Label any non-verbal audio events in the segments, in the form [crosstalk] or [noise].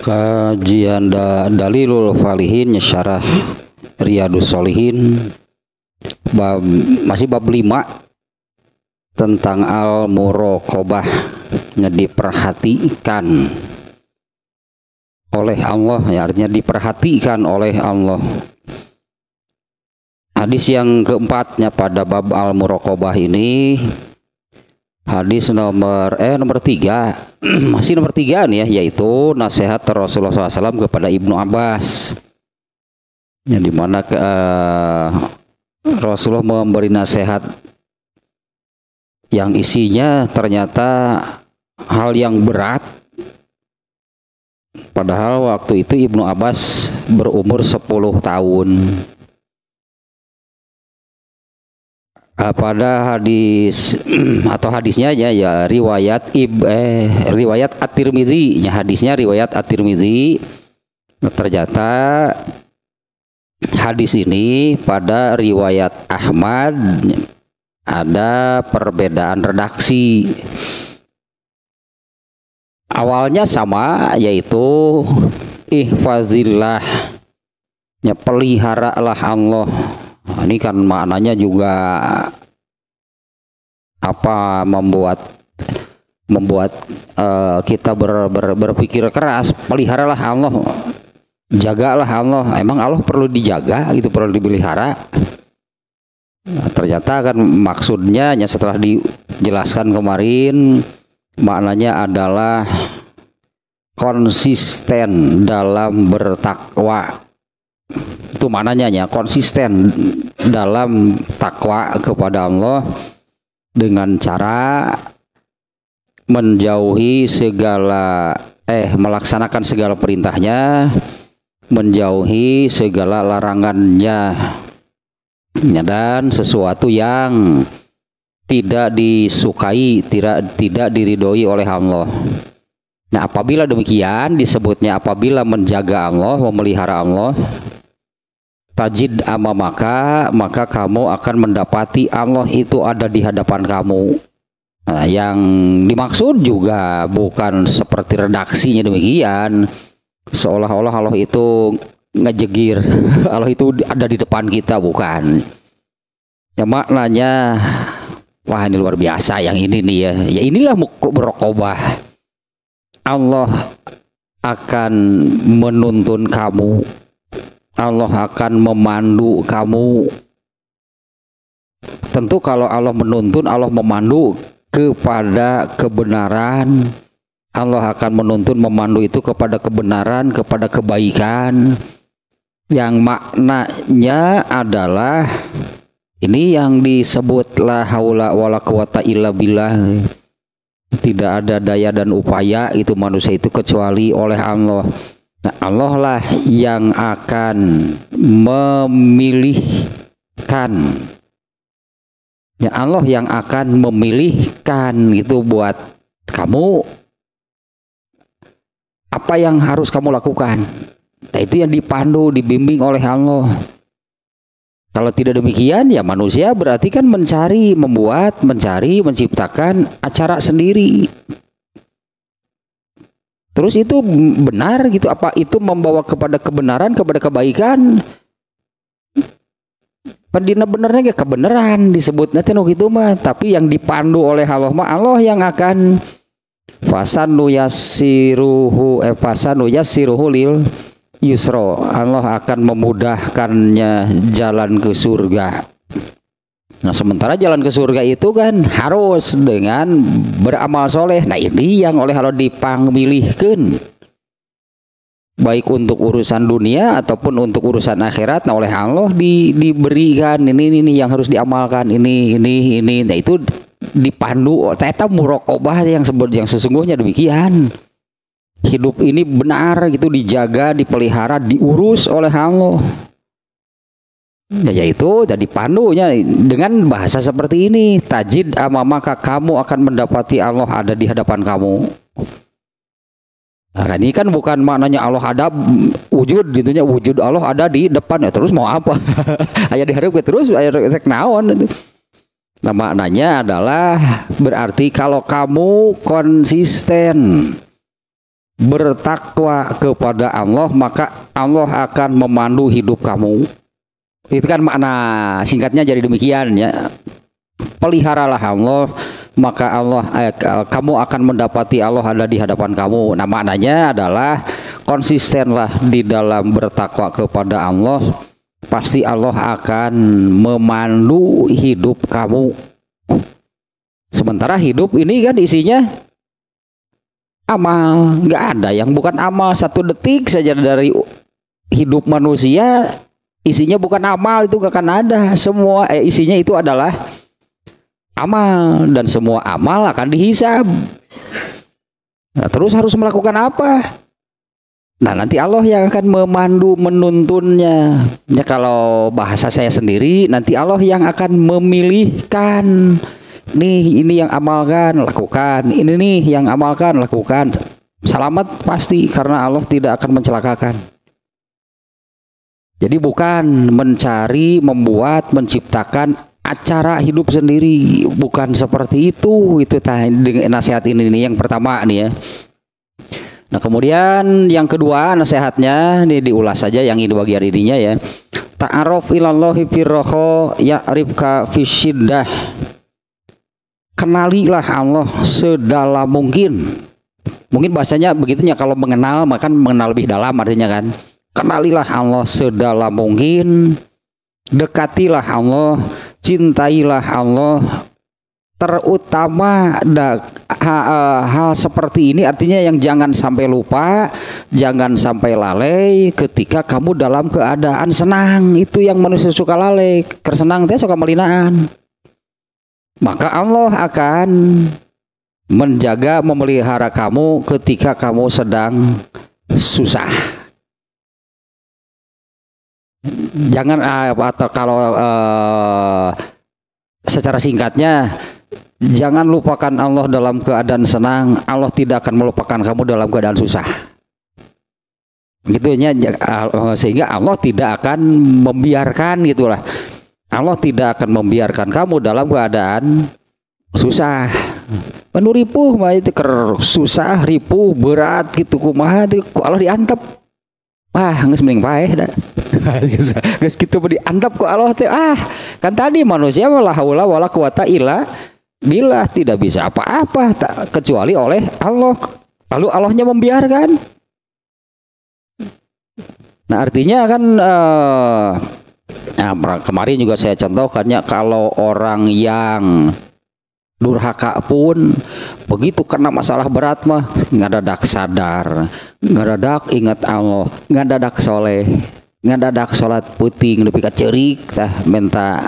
kajian da dalilul falihin syarah riyadus solihin bab, masih bab 5 tentang al murokobah diperhatikan oleh Allah ya artinya diperhatikan oleh Allah hadis yang keempatnya pada bab al murokobah ini Hadis nomor eh nomor tiga [clears throat] masih nomor tiga nih ya yaitu nasihat Rasulullah SAW kepada ibnu Abbas yang dimana uh, eh, Rasulullah memberi nasihat yang isinya ternyata hal yang berat padahal waktu itu ibnu Abbas berumur 10 tahun Ah, pada hadis [clears throat] atau hadisnya ya, ya riwayat ib eh, riwayat at-Tirmizi ya hadisnya riwayat at-Tirmizi ternyata hadis ini pada riwayat Ahmad ada perbedaan redaksi awalnya sama yaitu ihfazillah ya peliharalah Allah Nah, ini kan maknanya juga apa membuat membuat uh, kita ber, ber, berpikir keras peliharalah Allah jagalah Allah emang Allah perlu dijaga gitu perlu dipelihara nah, ternyata kan maksudnya ya setelah dijelaskan kemarin maknanya adalah konsisten dalam bertakwa itu mananya ya konsisten dalam takwa kepada Allah dengan cara menjauhi segala eh melaksanakan segala perintahnya menjauhi segala larangannya dan sesuatu yang tidak disukai tidak tidak diridhoi oleh Allah nah apabila demikian disebutnya apabila menjaga Allah memelihara Allah tajid ama maka maka kamu akan mendapati Allah itu ada di hadapan kamu nah, yang dimaksud juga bukan seperti redaksinya demikian seolah-olah Allah itu ngejegir [laughs] Allah itu ada di depan kita bukan ya maknanya wah ini luar biasa yang ini nih ya ya inilah berokobah Allah akan menuntun kamu Allah akan memandu kamu. Tentu kalau Allah menuntun, Allah memandu kepada kebenaran. Allah akan menuntun memandu itu kepada kebenaran, kepada kebaikan. Yang maknanya adalah ini yang disebutlah haula wala quwata illa billah. Tidak ada daya dan upaya itu manusia itu kecuali oleh Allah Nah, Allah lah yang akan memilihkan. Ya Allah yang akan memilihkan itu buat kamu apa yang harus kamu lakukan. Nah, itu yang dipandu, dibimbing oleh Allah. Kalau tidak demikian ya manusia berarti kan mencari, membuat, mencari, menciptakan acara sendiri. Terus itu benar gitu apa itu membawa kepada kebenaran kepada kebaikan? Pendina benernya gak kebenaran disebut nanti nuk gitu mah tapi yang dipandu oleh Allah mah Allah yang akan fasanu yasiruhu eh fasanu yasiruhu lil yusro Allah akan memudahkannya jalan ke surga Nah sementara jalan ke surga itu kan harus dengan beramal soleh. Nah ini yang oleh Allah dipanggilkan Baik untuk urusan dunia ataupun untuk urusan akhirat. Nah oleh Allah di, diberikan ini, ini, yang harus diamalkan. Ini, ini, ini. Nah itu dipandu. Oh, Tetap murokobah yang, sebut, yang sesungguhnya demikian. Hidup ini benar gitu dijaga, dipelihara, diurus oleh Allah. Ya, yaitu jadi pandunya dengan bahasa seperti ini tajid ama maka kamu akan mendapati Allah ada di hadapan kamu nah ini kan bukan maknanya Allah ada wujud gitunya wujud Allah ada di depan ya terus mau apa [laughs] ayah diharap terus ayah cek naon nah maknanya adalah berarti kalau kamu konsisten bertakwa kepada Allah maka Allah akan memandu hidup kamu itu kan makna singkatnya jadi demikian ya. Peliharalah Allah maka Allah eh, kamu akan mendapati Allah ada di hadapan kamu. Nah maknanya adalah konsistenlah di dalam bertakwa kepada Allah pasti Allah akan memandu hidup kamu. Sementara hidup ini kan isinya amal, nggak ada yang bukan amal satu detik saja dari hidup manusia isinya bukan amal itu gak akan ada semua eh, isinya itu adalah amal dan semua amal akan dihisab nah, terus harus melakukan apa nah nanti Allah yang akan memandu menuntunnya ya kalau bahasa saya sendiri nanti Allah yang akan memilihkan nih ini yang amalkan lakukan ini nih yang amalkan lakukan selamat pasti karena Allah tidak akan mencelakakan jadi bukan mencari, membuat, menciptakan acara hidup sendiri, bukan seperti itu. Itu nasihat ini nih yang pertama nih ya. Nah, kemudian yang kedua nasihatnya ini diulas saja yang ini bagian ininya ya. Ta'aruf ilallahi firroho ya'rifka fisyiddah. Kenalilah Allah sedalam mungkin. Mungkin bahasanya begitunya kalau mengenal maka mengenal lebih dalam artinya kan Kenalilah Allah sedalam mungkin, dekatilah Allah, cintailah Allah, terutama da, ha, hal seperti ini artinya yang jangan sampai lupa, jangan sampai lalai ketika kamu dalam keadaan senang. Itu yang manusia suka lalai, kersenang dia suka melinaan. Maka Allah akan menjaga memelihara kamu ketika kamu sedang susah jangan ah, atau kalau uh, secara singkatnya jangan lupakan Allah dalam keadaan senang Allah tidak akan melupakan kamu dalam keadaan susah gitunya eh, sehingga Allah tidak akan membiarkan gitulah Allah tidak akan membiarkan kamu dalam keadaan susah penuh ripuh itu susah ripuh berat gitu kumaha Allah diantep Wah, nggak mending paeh dah. Gak [laughs] kitu beri andap ku Allah teh. Ah, kan tadi manusia malah wala wala kuwata ila bila tidak bisa apa-apa kecuali oleh Allah. Lalu Allahnya membiarkan. Nah, artinya kan uh, nah, kemarin juga saya contohkannya kalau orang yang durhaka pun begitu karena masalah berat mah ada dak sadar ada ngadadak ingat Allah ngadadak soleh dak sholat putih lebih kecerik tah minta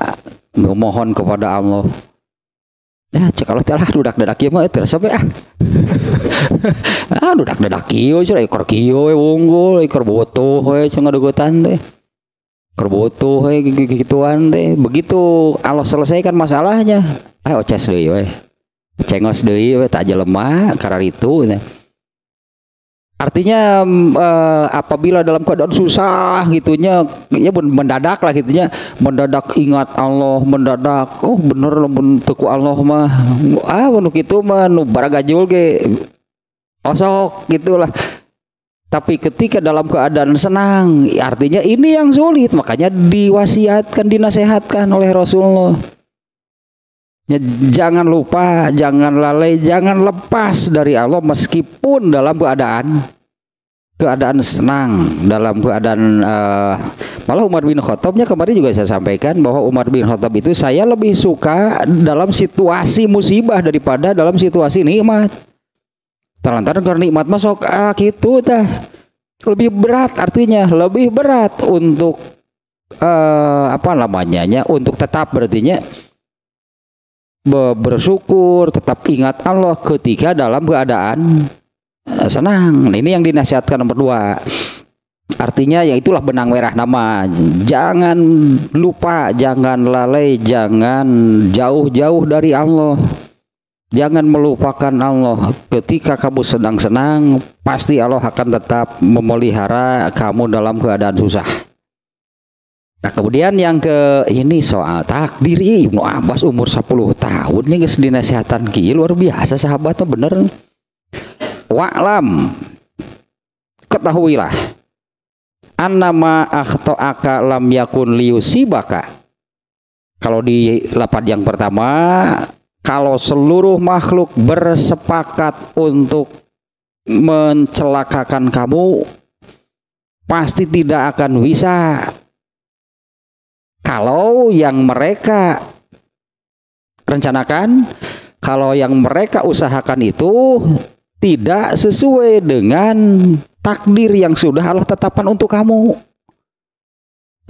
memohon kepada Allah ya cek kalau telah dudak dadak kieu mah terus sampai ya. ah ah dudak dadak kieu cura ekor kieu we unggul ekor botoh we cing ngadegotan deh ekor botoh gituan teh begitu Allah selesaikan masalahnya ayo cek deh, weh cengos deh, weh tak aja lemah karena itu Artinya eh, apabila dalam keadaan susah gitunya, ya mendadak lah gitunya, mendadak ingat Allah, mendadak oh bener lah teku Allah mah, ah untuk itu mah nu baragajul ge, osok gitulah. Tapi ketika dalam keadaan senang, artinya ini yang sulit, makanya diwasiatkan, dinasehatkan oleh Rasulullah. Ya, jangan lupa, jangan lalai, jangan lepas dari Allah meskipun dalam keadaan keadaan senang, dalam keadaan uh, malah Umar bin Khattabnya kemarin juga saya sampaikan bahwa Umar bin Khattab itu saya lebih suka dalam situasi musibah daripada dalam situasi nikmat. Terlantar karena nikmat masuk ah, itu, dah Lebih berat artinya, lebih berat untuk uh, apa namanya untuk tetap berartinya bersyukur, tetap ingat Allah ketika dalam keadaan eh, senang. ini yang dinasihatkan nomor dua. Artinya ya itulah benang merah nama. Jangan lupa, jangan lalai, jangan jauh-jauh dari Allah. Jangan melupakan Allah. Ketika kamu sedang senang, pasti Allah akan tetap memelihara kamu dalam keadaan susah. Nah kemudian yang ke ini soal takdir Ibnu Abbas umur 10 tahun ini nasihatan ki luar biasa sahabatnya bener Wa'lam ketahuilah annama akhtoaka lam yakun liusibaka kalau di lapan yang pertama kalau seluruh makhluk bersepakat untuk mencelakakan kamu pasti tidak akan bisa kalau yang mereka rencanakan, kalau yang mereka usahakan itu tidak sesuai dengan takdir yang sudah Allah tetapkan untuk kamu.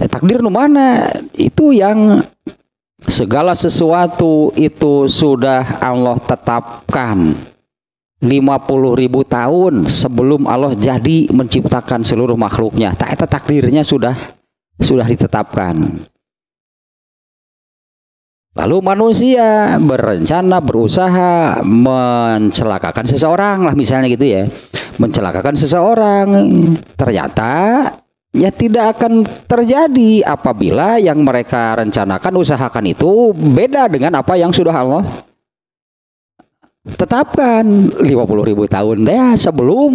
Eh, takdir nu mana? Itu yang segala sesuatu itu sudah Allah tetapkan. 50 ribu tahun sebelum Allah jadi menciptakan seluruh makhluknya. Tak takdirnya sudah sudah ditetapkan. Lalu manusia berencana berusaha mencelakakan seseorang lah misalnya gitu ya. Mencelakakan seseorang ternyata ya tidak akan terjadi apabila yang mereka rencanakan usahakan itu beda dengan apa yang sudah Allah tetapkan 50 ribu tahun ya sebelum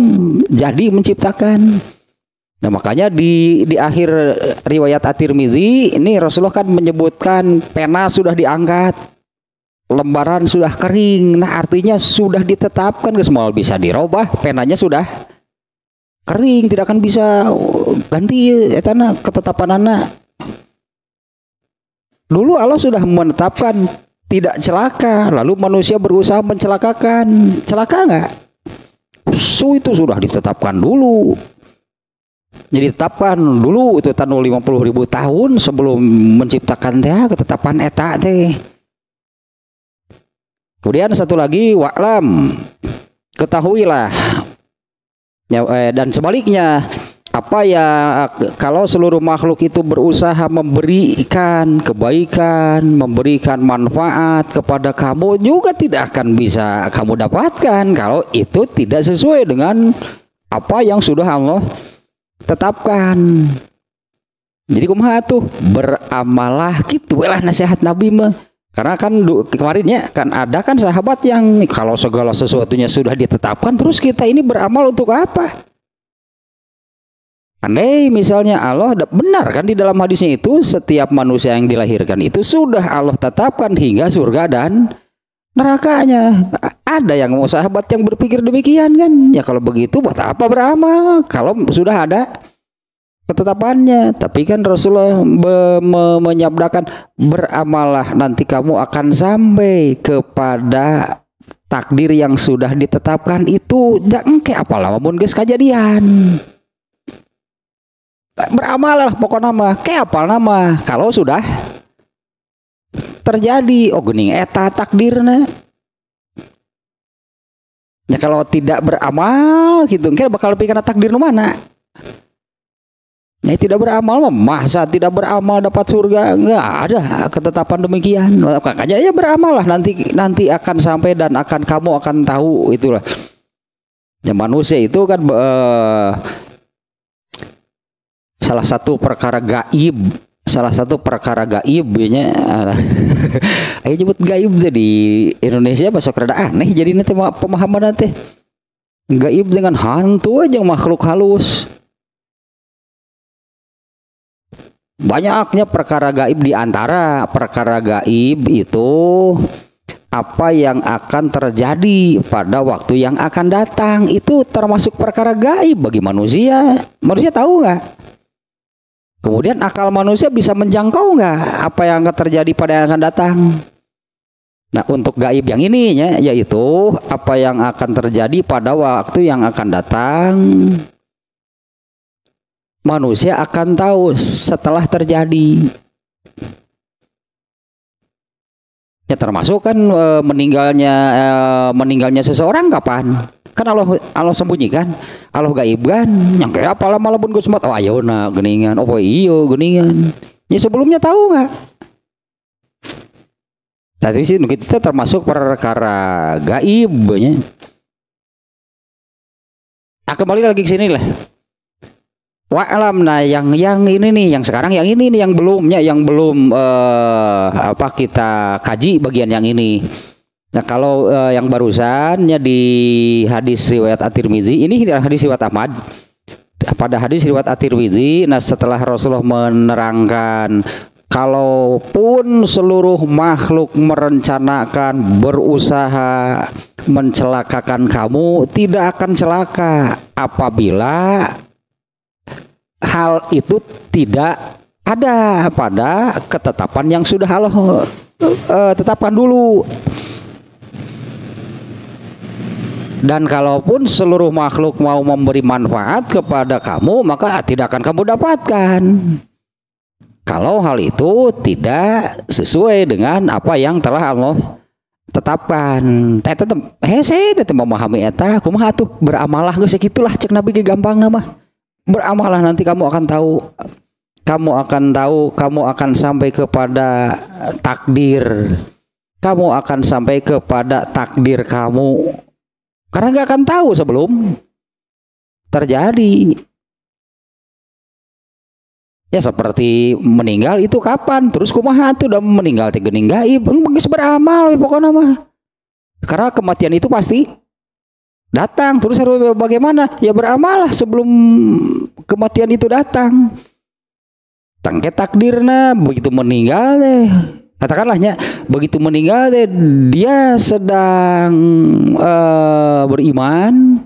jadi menciptakan Nah makanya di di akhir riwayat At-Tirmizi ini Rasulullah kan menyebutkan pena sudah diangkat, lembaran sudah kering. Nah artinya sudah ditetapkan ke semua bisa dirubah, penanya sudah kering, tidak akan bisa ganti ya, etana ketetapan anak. Dulu Allah sudah menetapkan tidak celaka, lalu manusia berusaha mencelakakan. Celaka enggak Su itu sudah ditetapkan dulu jadi tetapkan dulu itu tahun 50 ribu tahun sebelum menciptakan teh ah, ketetapan eta teh kemudian satu lagi waklam ketahuilah ya, eh, dan sebaliknya apa ya kalau seluruh makhluk itu berusaha memberikan kebaikan memberikan manfaat kepada kamu juga tidak akan bisa kamu dapatkan kalau itu tidak sesuai dengan apa yang sudah Allah tetapkan jadi kumaha tuh beramalah gitu lah nasihat Nabi mah karena kan kemarinnya kan ada kan sahabat yang kalau segala sesuatunya sudah ditetapkan terus kita ini beramal untuk apa? Andai misalnya Allah benar kan di dalam hadisnya itu setiap manusia yang dilahirkan itu sudah Allah tetapkan hingga surga dan nerakanya ada yang mau sahabat yang berpikir demikian kan. Ya kalau begitu buat apa beramal kalau sudah ada ketetapannya. Tapi kan Rasulullah be- me- menyabdakan beramalah nanti kamu akan sampai kepada takdir yang sudah ditetapkan itu jangan kayak apalah pun guys kejadian beramalah pokok nama kayak apa nama kalau sudah terjadi oh gening eta takdirna Ya kalau tidak beramal gitu, kira bakal lebih kena takdir nu mana? Ya tidak beramal mah masa tidak beramal dapat surga enggak ada ketetapan demikian makanya ya beramal lah nanti nanti akan sampai dan akan kamu akan tahu itulah ya manusia itu kan uh, salah satu perkara gaib salah satu perkara gaib nya [laughs] ayo nyebut gaib deh di Indonesia masuk rada aneh jadi nanti pemahaman nanti gaib dengan hantu aja makhluk halus banyaknya perkara gaib di antara perkara gaib itu apa yang akan terjadi pada waktu yang akan datang itu termasuk perkara gaib bagi manusia manusia tahu nggak Kemudian akal manusia bisa menjangkau nggak apa yang akan terjadi pada yang akan datang? Nah untuk gaib yang ini ya, yaitu apa yang akan terjadi pada waktu yang akan datang manusia akan tahu setelah terjadi Ya termasuk kan e, meninggalnya e, meninggalnya seseorang kapan? Kan Allah Allah sembunyikan, Allah gaib kan Yang kayak apa lah malah pun sempat, oh ayo na geningan, oh iyo geningan. Ya sebelumnya tahu nggak? Tapi sih kita termasuk perkara gaibnya. Nah, kembali lagi ke sini lah. Wa'lam nah yang yang ini nih yang sekarang yang ini nih yang belumnya yang belum uh, apa kita kaji bagian yang ini. Nah kalau uh, yang barusannya di hadis riwayat At-Tirmizi ini hadis riwayat Ahmad pada hadis riwayat At-Tirmizi nah setelah Rasulullah menerangkan Kalaupun seluruh makhluk merencanakan berusaha mencelakakan kamu, tidak akan celaka apabila hal itu tidak ada pada ketetapan yang sudah Allah uh, tetapkan dulu. Dan kalaupun seluruh makhluk mau memberi manfaat kepada kamu, maka tidak akan kamu dapatkan. Kalau hal itu tidak sesuai dengan apa yang telah Allah tetapkan. Eh tetap eh, saya tetap memahami eh, Aku mah tuh beramalah geus segitulah cek nabi gampang nama beramalah nanti kamu akan tahu kamu akan tahu kamu akan sampai kepada eh, takdir kamu akan sampai kepada takdir kamu karena nggak akan tahu sebelum terjadi ya seperti meninggal itu kapan terus kumaha itu udah meninggal tiga gening gaib beramal pokoknya mah karena kematian itu pasti Datang terus harus bagaimana? Ya beramalah sebelum kematian itu datang. Tangke takdirna begitu meninggal deh. Katakanlahnya begitu meninggal deh dia sedang uh, beriman,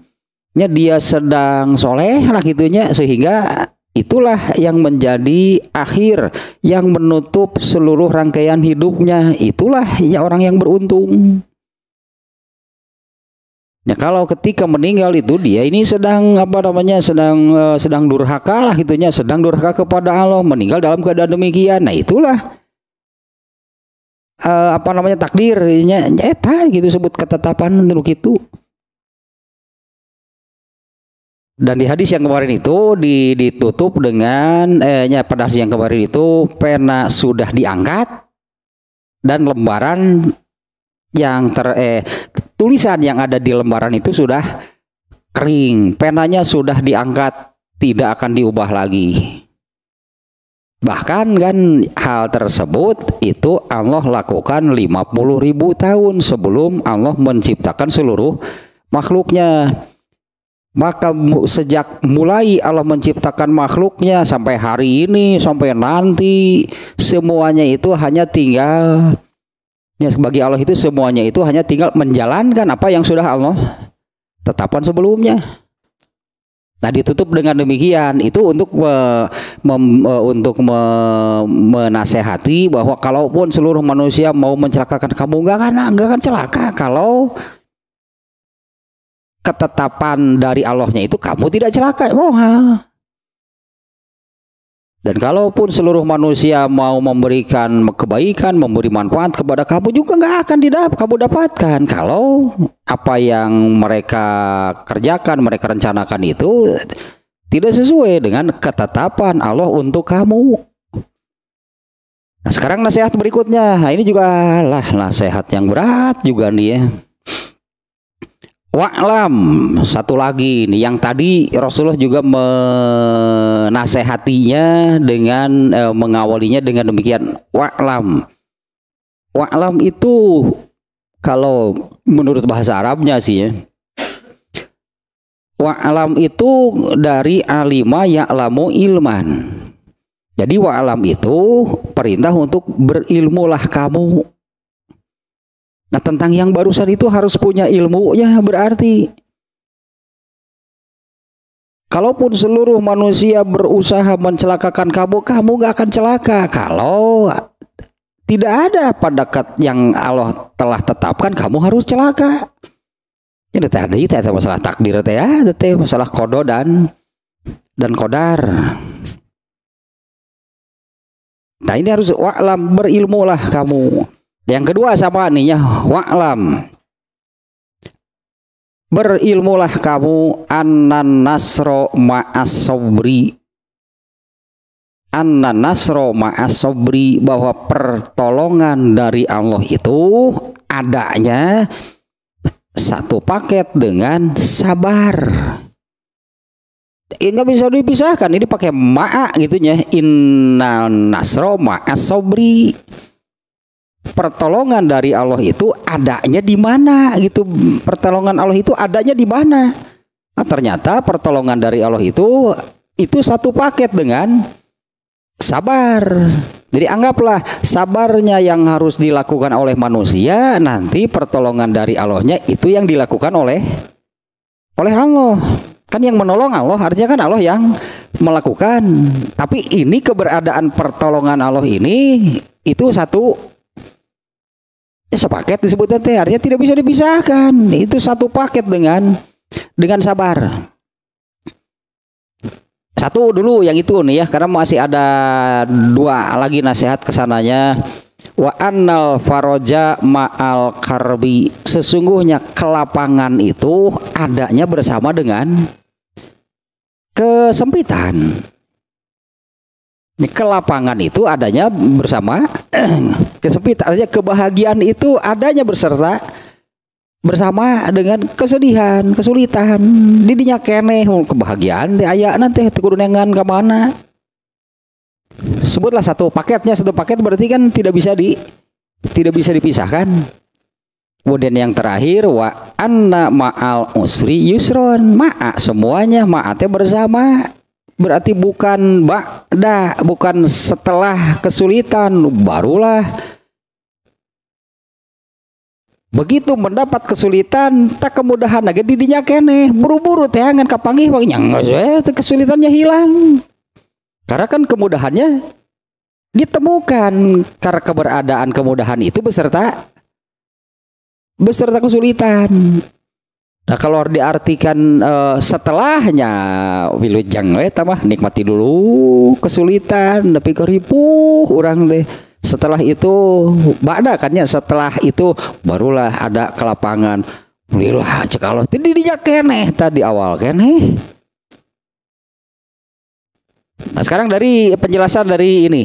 nya dia sedang soleh lah gitunya sehingga itulah yang menjadi akhir yang menutup seluruh rangkaian hidupnya. Itulah ya orang yang beruntung. Ya kalau ketika meninggal itu dia ini sedang apa namanya sedang uh, sedang durhaka lah gitunya, sedang durhaka kepada Allah, meninggal dalam keadaan demikian. Nah, itulah uh, apa namanya takdirnya nyata gitu sebut ketetapan untuk itu. Dan di hadis yang kemarin itu ditutup dengan eh, ya, pada hadis yang kemarin itu pena sudah diangkat dan lembaran yang ter eh tulisan yang ada di lembaran itu sudah kering, penanya sudah diangkat, tidak akan diubah lagi. Bahkan kan hal tersebut itu Allah lakukan 50 ribu tahun sebelum Allah menciptakan seluruh makhluknya. Maka sejak mulai Allah menciptakan makhluknya sampai hari ini, sampai nanti, semuanya itu hanya tinggal Ya, bagi Allah itu semuanya itu hanya tinggal menjalankan apa yang sudah Allah tetapkan sebelumnya. Nah ditutup dengan demikian itu untuk me, mem, e, untuk me, menasehati bahwa kalaupun seluruh manusia mau mencelakakan kamu enggak kan enggak kan celaka kalau ketetapan dari Allahnya itu kamu tidak celaka mohal. Dan kalaupun seluruh manusia mau memberikan kebaikan, memberi manfaat kepada kamu juga nggak akan didapat, kamu dapatkan kalau apa yang mereka kerjakan, mereka rencanakan itu tidak sesuai dengan ketetapan Allah untuk kamu. Nah, sekarang nasihat berikutnya. Nah, ini juga lah nasihat yang berat juga nih ya. Wa'lam satu lagi nih yang tadi Rasulullah juga menasehatinya dengan eh, mengawalinya dengan demikian wa'lam. Wa'lam itu kalau menurut bahasa Arabnya sih ya. Wa'lam itu dari alima ya'lamu ilman. Jadi wa'lam itu perintah untuk berilmulah kamu Nah tentang yang barusan itu harus punya ilmunya berarti. Kalaupun seluruh manusia berusaha mencelakakan kamu, kamu gak akan celaka. Kalau tidak ada padakat yang Allah telah tetapkan, kamu harus celaka. Ini ya, tadi teh masalah takdir teh ya, itu masalah kodo dan dan kodar. Nah ini harus berilmu lah kamu. Yang kedua sama nih ya, wa'lam. Berilmulah kamu annan nasro ma'as sobri. Annan nasro ma'as bahwa pertolongan dari Allah itu adanya satu paket dengan sabar. Ini nggak bisa dipisahkan. Ini pakai ma'a gitunya. Inna nasro ma'as pertolongan dari Allah itu adanya di mana gitu pertolongan Allah itu adanya di mana nah, ternyata pertolongan dari Allah itu itu satu paket dengan sabar jadi anggaplah sabarnya yang harus dilakukan oleh manusia nanti pertolongan dari Allahnya itu yang dilakukan oleh oleh Allah kan yang menolong Allah artinya kan Allah yang melakukan tapi ini keberadaan pertolongan Allah ini itu satu ya sepaket disebutnya teh artinya tidak bisa dipisahkan itu satu paket dengan dengan sabar satu dulu yang itu nih ya karena masih ada dua lagi nasihat kesananya wa annal faroja ma'al karbi sesungguhnya kelapangan itu adanya bersama dengan kesempitan kelapangan itu adanya bersama [clears throat] kesempitan artinya kebahagiaan itu adanya berserta bersama dengan kesedihan kesulitan didinya kene oh, kebahagiaan di ayah nanti kudu ke mana sebutlah satu paketnya satu paket berarti kan tidak bisa di tidak bisa dipisahkan kemudian yang terakhir wa anna ma'al usri yusron ma'a semuanya maatnya bersama berarti bukan ba'da, bukan setelah kesulitan, barulah Begitu mendapat kesulitan, tak kemudahan lagi di dinya kene, buru-buru teh ngan kapangih wangi nyangga kesulitannya hilang. Karena kan kemudahannya ditemukan karena keberadaan kemudahan itu beserta beserta kesulitan. Nah kalau diartikan uh, setelahnya wilujeng we eh, tamah nikmati dulu kesulitan tapi keripuh orang deh. setelah itu bada kan ya. setelah itu barulah ada kelapangan Alhamdulillah cekalo kalau tadi dia keneh tadi awal keneh Nah sekarang dari penjelasan dari ini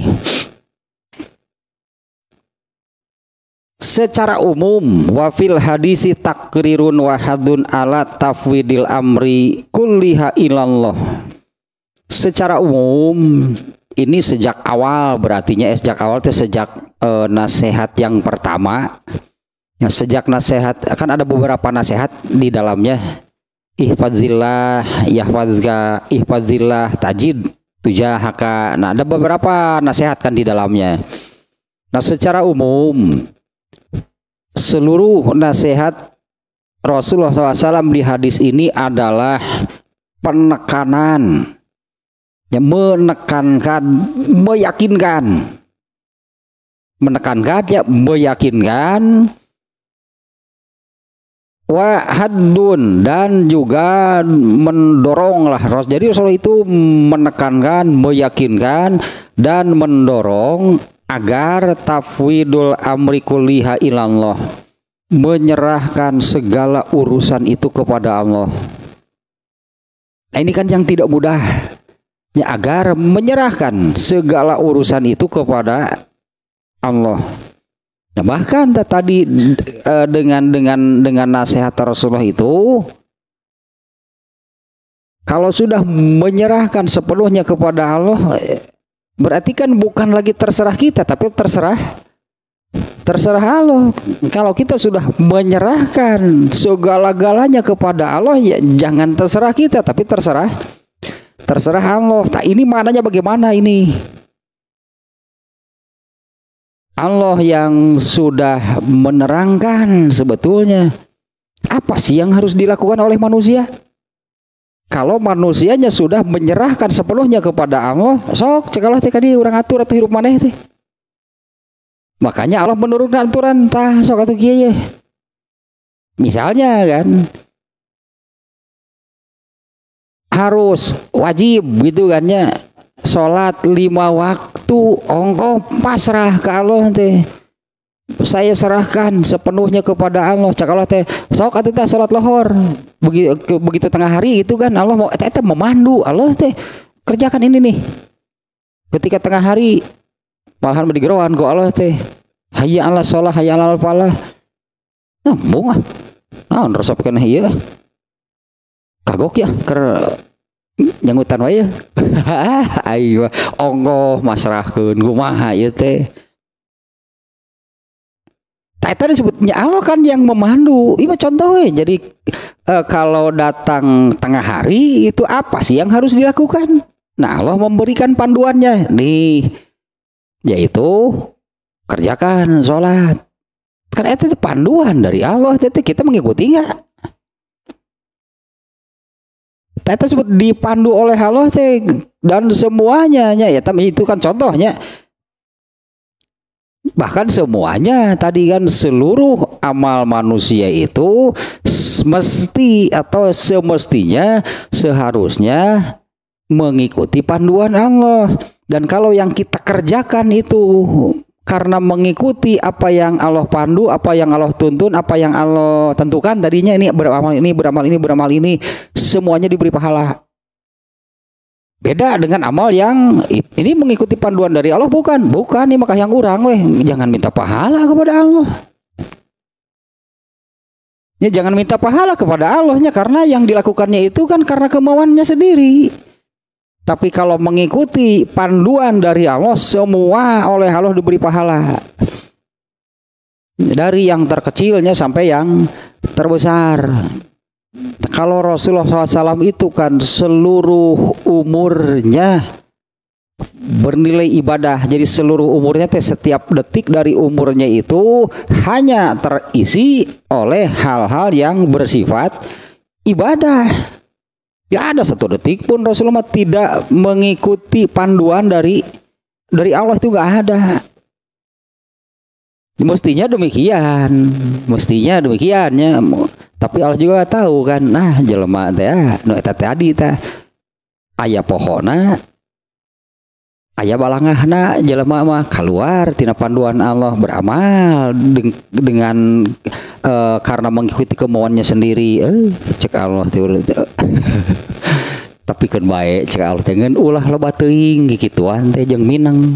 secara umum wafil hadisi takrirun wahadun ala tafwidil amri kulliha ilallah secara umum ini sejak awal berartinya eh, sejak awal itu sejak eh, nasihat yang pertama ya sejak nasihat kan ada beberapa nasihat di dalamnya ihfazillah yahfazga ihfazillah tajid tujahaka nah ada beberapa nasihat kan di dalamnya nah secara umum seluruh nasihat Rasulullah SAW di hadis ini adalah penekanan, yang menekankan, meyakinkan, menekankan ya meyakinkan, wahadun dan juga mendoronglah Rasul. Jadi Rasul itu menekankan, meyakinkan dan mendorong agar tafwidul amri kulliha ilallah menyerahkan segala urusan itu kepada Allah. Nah, ini kan yang tidak mudah ya, agar menyerahkan segala urusan itu kepada Allah. Nah, bahkan tadi e, dengan dengan dengan nasihat Rasulullah itu kalau sudah menyerahkan sepenuhnya kepada Allah Berarti kan bukan lagi terserah kita, tapi terserah terserah Allah. Kalau kita sudah menyerahkan segala-galanya kepada Allah, ya jangan terserah kita, tapi terserah terserah Allah. Tak ini mananya bagaimana ini? Allah yang sudah menerangkan sebetulnya apa sih yang harus dilakukan oleh manusia? kalau manusianya sudah menyerahkan sepenuhnya kepada Allah sok cekalah teh kadi orang atur atau hirup maneh itu. makanya Allah menurunkan aturan tah sok atau kieu misalnya kan harus wajib gitu kan ya sholat lima waktu ongkos pasrah kalau Allah saya serahkan sepenuhnya kepada Allah Cakalah teh sok atuh teh salat lohor begitu begitu tengah hari itu kan Allah mau teh memandu Allah teh kerjakan ini nih ketika tengah hari malahan gerawan ku Allah teh hayya Allah sholat, hayya Allah falah nah bunga nah ah, resep kena iya ah. kagok ya ker nyangutan wae ayo ya. [laughs] ongoh masrahkeun kumaha ieu teh Eta disebutnya Allah kan yang memandu. Ini iya, contoh ya. Jadi e, kalau datang tengah hari itu apa sih yang harus dilakukan? Nah Allah memberikan panduannya nih. Yaitu kerjakan sholat. Kan itu panduan dari Allah. Tete kita mengikuti nggak? Tete sebut dipandu oleh Allah teh dan semuanya ya, ya itu kan contohnya bahkan semuanya tadi kan seluruh amal manusia itu mesti atau semestinya seharusnya mengikuti panduan Allah dan kalau yang kita kerjakan itu karena mengikuti apa yang Allah pandu, apa yang Allah tuntun, apa yang Allah tentukan tadinya ini beramal ini, beramal ini, beramal ini semuanya diberi pahala Beda dengan amal yang ini mengikuti panduan dari Allah bukan? Bukan, nih maka yang kurang weh. Jangan minta pahala kepada Allah. Ya jangan minta pahala kepada Allahnya karena yang dilakukannya itu kan karena kemauannya sendiri. Tapi kalau mengikuti panduan dari Allah semua oleh Allah diberi pahala. Dari yang terkecilnya sampai yang terbesar. Kalau Rasulullah SAW itu kan seluruh umurnya bernilai ibadah. Jadi seluruh umurnya teh setiap detik dari umurnya itu hanya terisi oleh hal-hal yang bersifat ibadah. Ya ada satu detik pun Rasulullah tidak mengikuti panduan dari dari Allah itu nggak ada. Mestinya demikian, mestinya demikiannya tapi Allah juga tahu kan nah jelema teh ah, nu eta teh adi teh aya pohona aya balangahna jelema mah keluar tina panduan Allah beramal deng dengan e, karena mengikuti kemauannya sendiri eh cek Allah tuh, [laughs] tapi kan baik cek Allah tengen ulah loba teuing gituan teh jeung minang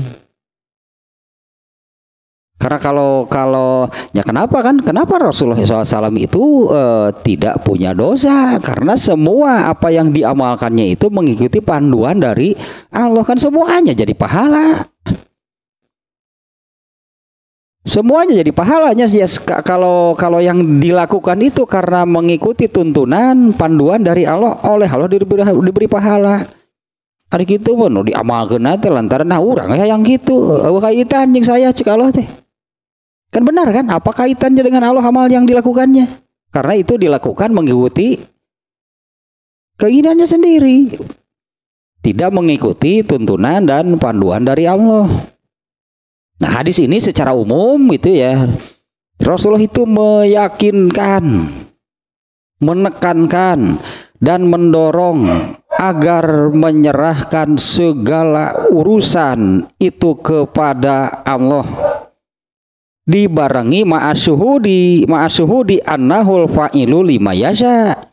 karena kalau kalau ya kenapa kan? Kenapa Rasulullah SAW itu e, tidak punya dosa? Karena semua apa yang diamalkannya itu mengikuti panduan dari Allah kan semuanya jadi pahala. Semuanya jadi pahalanya ya kalau kalau yang dilakukan itu karena mengikuti tuntunan panduan dari Allah oleh Allah diberi, diberi pahala. Hari gitu pun diamalkan nanti lantaran nah orang kayak yang gitu. kaitan yang saya cek Allah teh. Kan benar kan? Apa kaitannya dengan Allah amal yang dilakukannya? Karena itu dilakukan mengikuti keinginannya sendiri. Tidak mengikuti tuntunan dan panduan dari Allah. Nah hadis ini secara umum gitu ya. Rasulullah itu meyakinkan, menekankan, dan mendorong agar menyerahkan segala urusan itu kepada Allah dibarengi ma'asuhudi ma'asuhudi annahul fa'ilu lima yasha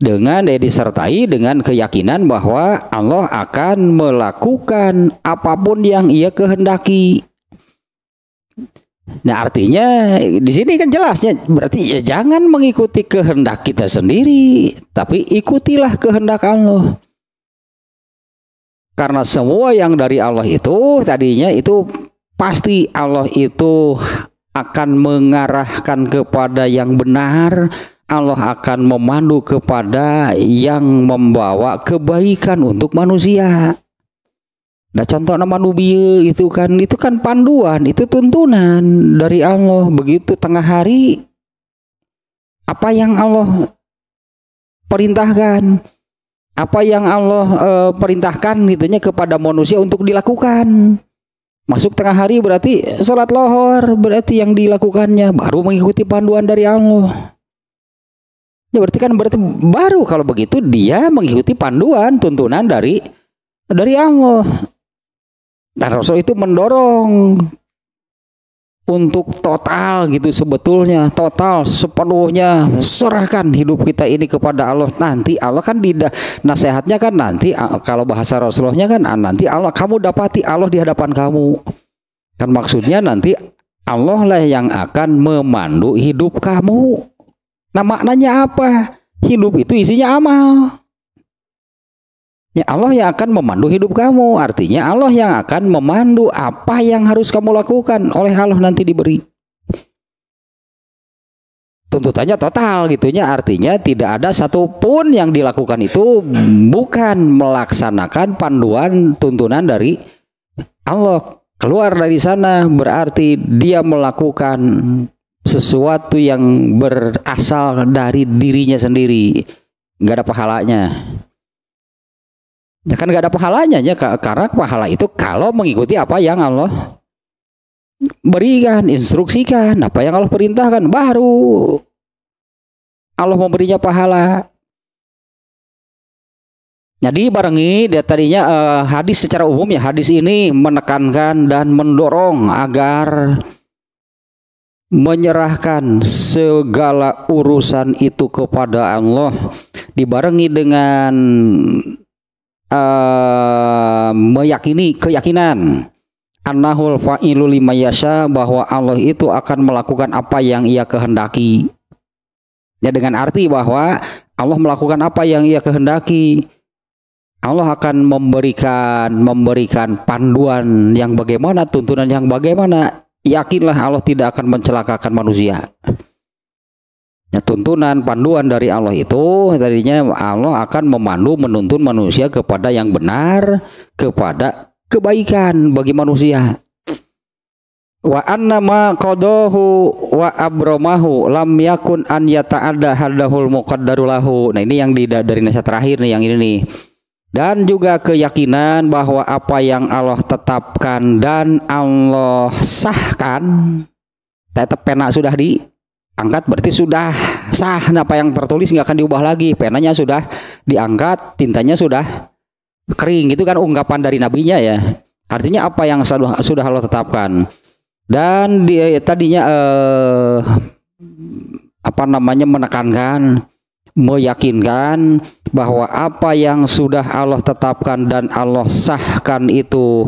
dengan eh, disertai dengan keyakinan bahwa Allah akan melakukan apapun yang ia kehendaki. Nah artinya di sini kan jelasnya berarti ya jangan mengikuti kehendak kita sendiri, tapi ikutilah kehendak Allah. Karena semua yang dari Allah itu tadinya itu pasti Allah itu akan mengarahkan kepada yang benar Allah akan memandu kepada yang membawa kebaikan untuk manusia. Nah contoh nama nubia itu kan itu kan panduan itu tuntunan dari Allah begitu tengah hari apa yang Allah perintahkan apa yang Allah e, perintahkan gitunya kepada manusia untuk dilakukan Masuk tengah hari berarti sholat lohor berarti yang dilakukannya baru mengikuti panduan dari Allah. Ya berarti kan berarti baru kalau begitu dia mengikuti panduan tuntunan dari dari Allah. Dan Rasul itu mendorong untuk total gitu sebetulnya total sepenuhnya serahkan hidup kita ini kepada Allah nanti Allah kan di nasihatnya kan nanti kalau bahasa Rasulullahnya kan nanti Allah kamu dapati Allah di hadapan kamu kan maksudnya nanti Allah lah yang akan memandu hidup kamu nah maknanya apa hidup itu isinya amal Ya Allah yang akan memandu hidup kamu. Artinya Allah yang akan memandu apa yang harus kamu lakukan oleh Allah nanti diberi. Tuntutannya total gitunya artinya tidak ada satupun yang dilakukan itu bukan melaksanakan panduan tuntunan dari Allah. Keluar dari sana berarti dia melakukan sesuatu yang berasal dari dirinya sendiri. Gak ada pahalanya. Ya kan nggak ada pahalanya ya karena pahala itu kalau mengikuti apa yang Allah berikan, instruksikan, apa yang Allah perintahkan baru Allah memberinya pahala. Jadi nah, barengi dia tadinya eh, hadis secara umum ya hadis ini menekankan dan mendorong agar menyerahkan segala urusan itu kepada Allah dibarengi dengan Eh, meyakini keyakinan annahul fa'ilu lima bahwa Allah itu akan melakukan apa yang ia kehendaki. Ya dengan arti bahwa Allah melakukan apa yang ia kehendaki. Allah akan memberikan memberikan panduan yang bagaimana, tuntunan yang bagaimana. Yakinlah Allah tidak akan mencelakakan manusia ya, tuntunan panduan dari Allah itu tadinya Allah akan memandu menuntun manusia kepada yang benar kepada kebaikan bagi manusia wa anna ma qadahu wa abromahu lam yakun an yata'adda hadahul muqaddaru nah ini yang di, dari nasihat terakhir nih yang ini nih dan juga keyakinan bahwa apa yang Allah tetapkan dan Allah sahkan tetap pena sudah di angkat berarti sudah sah apa yang tertulis nggak akan diubah lagi penanya sudah diangkat tintanya sudah kering itu kan ungkapan dari nabinya ya artinya apa yang sudah Allah tetapkan dan dia tadinya eh, apa namanya menekankan meyakinkan bahwa apa yang sudah Allah tetapkan dan Allah sahkan itu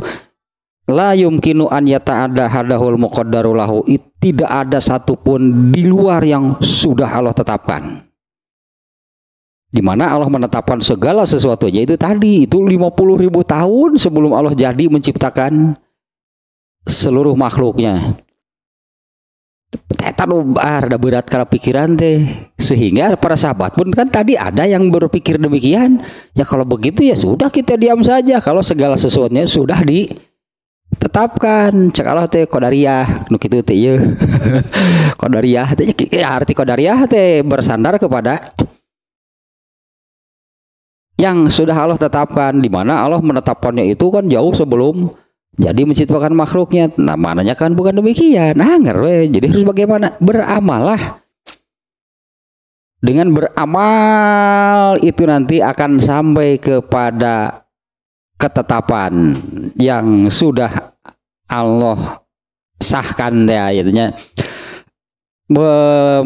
la yumkinu an ada hadahul muqaddaru lahu tidak ada satupun di luar yang sudah Allah tetapkan di mana Allah menetapkan segala sesuatunya itu tadi itu 50 ribu tahun sebelum Allah jadi menciptakan seluruh makhluknya Tetan ubar, ada berat kalau pikiran teh sehingga para sahabat pun kan tadi ada yang berpikir demikian ya kalau begitu ya sudah kita diam saja kalau segala sesuatunya sudah di tetapkan cek Allah teh kodariah nu kitu teh ieu kodariah [laughs] teh ya, ya arti kodariah teh bersandar kepada yang sudah Allah tetapkan di mana Allah menetapkannya itu kan jauh sebelum jadi menciptakan makhluknya nah mananya kan bukan demikian nah we jadi harus bagaimana beramalah dengan beramal itu nanti akan sampai kepada ketetapan yang sudah Allah sahkan ya artinya me,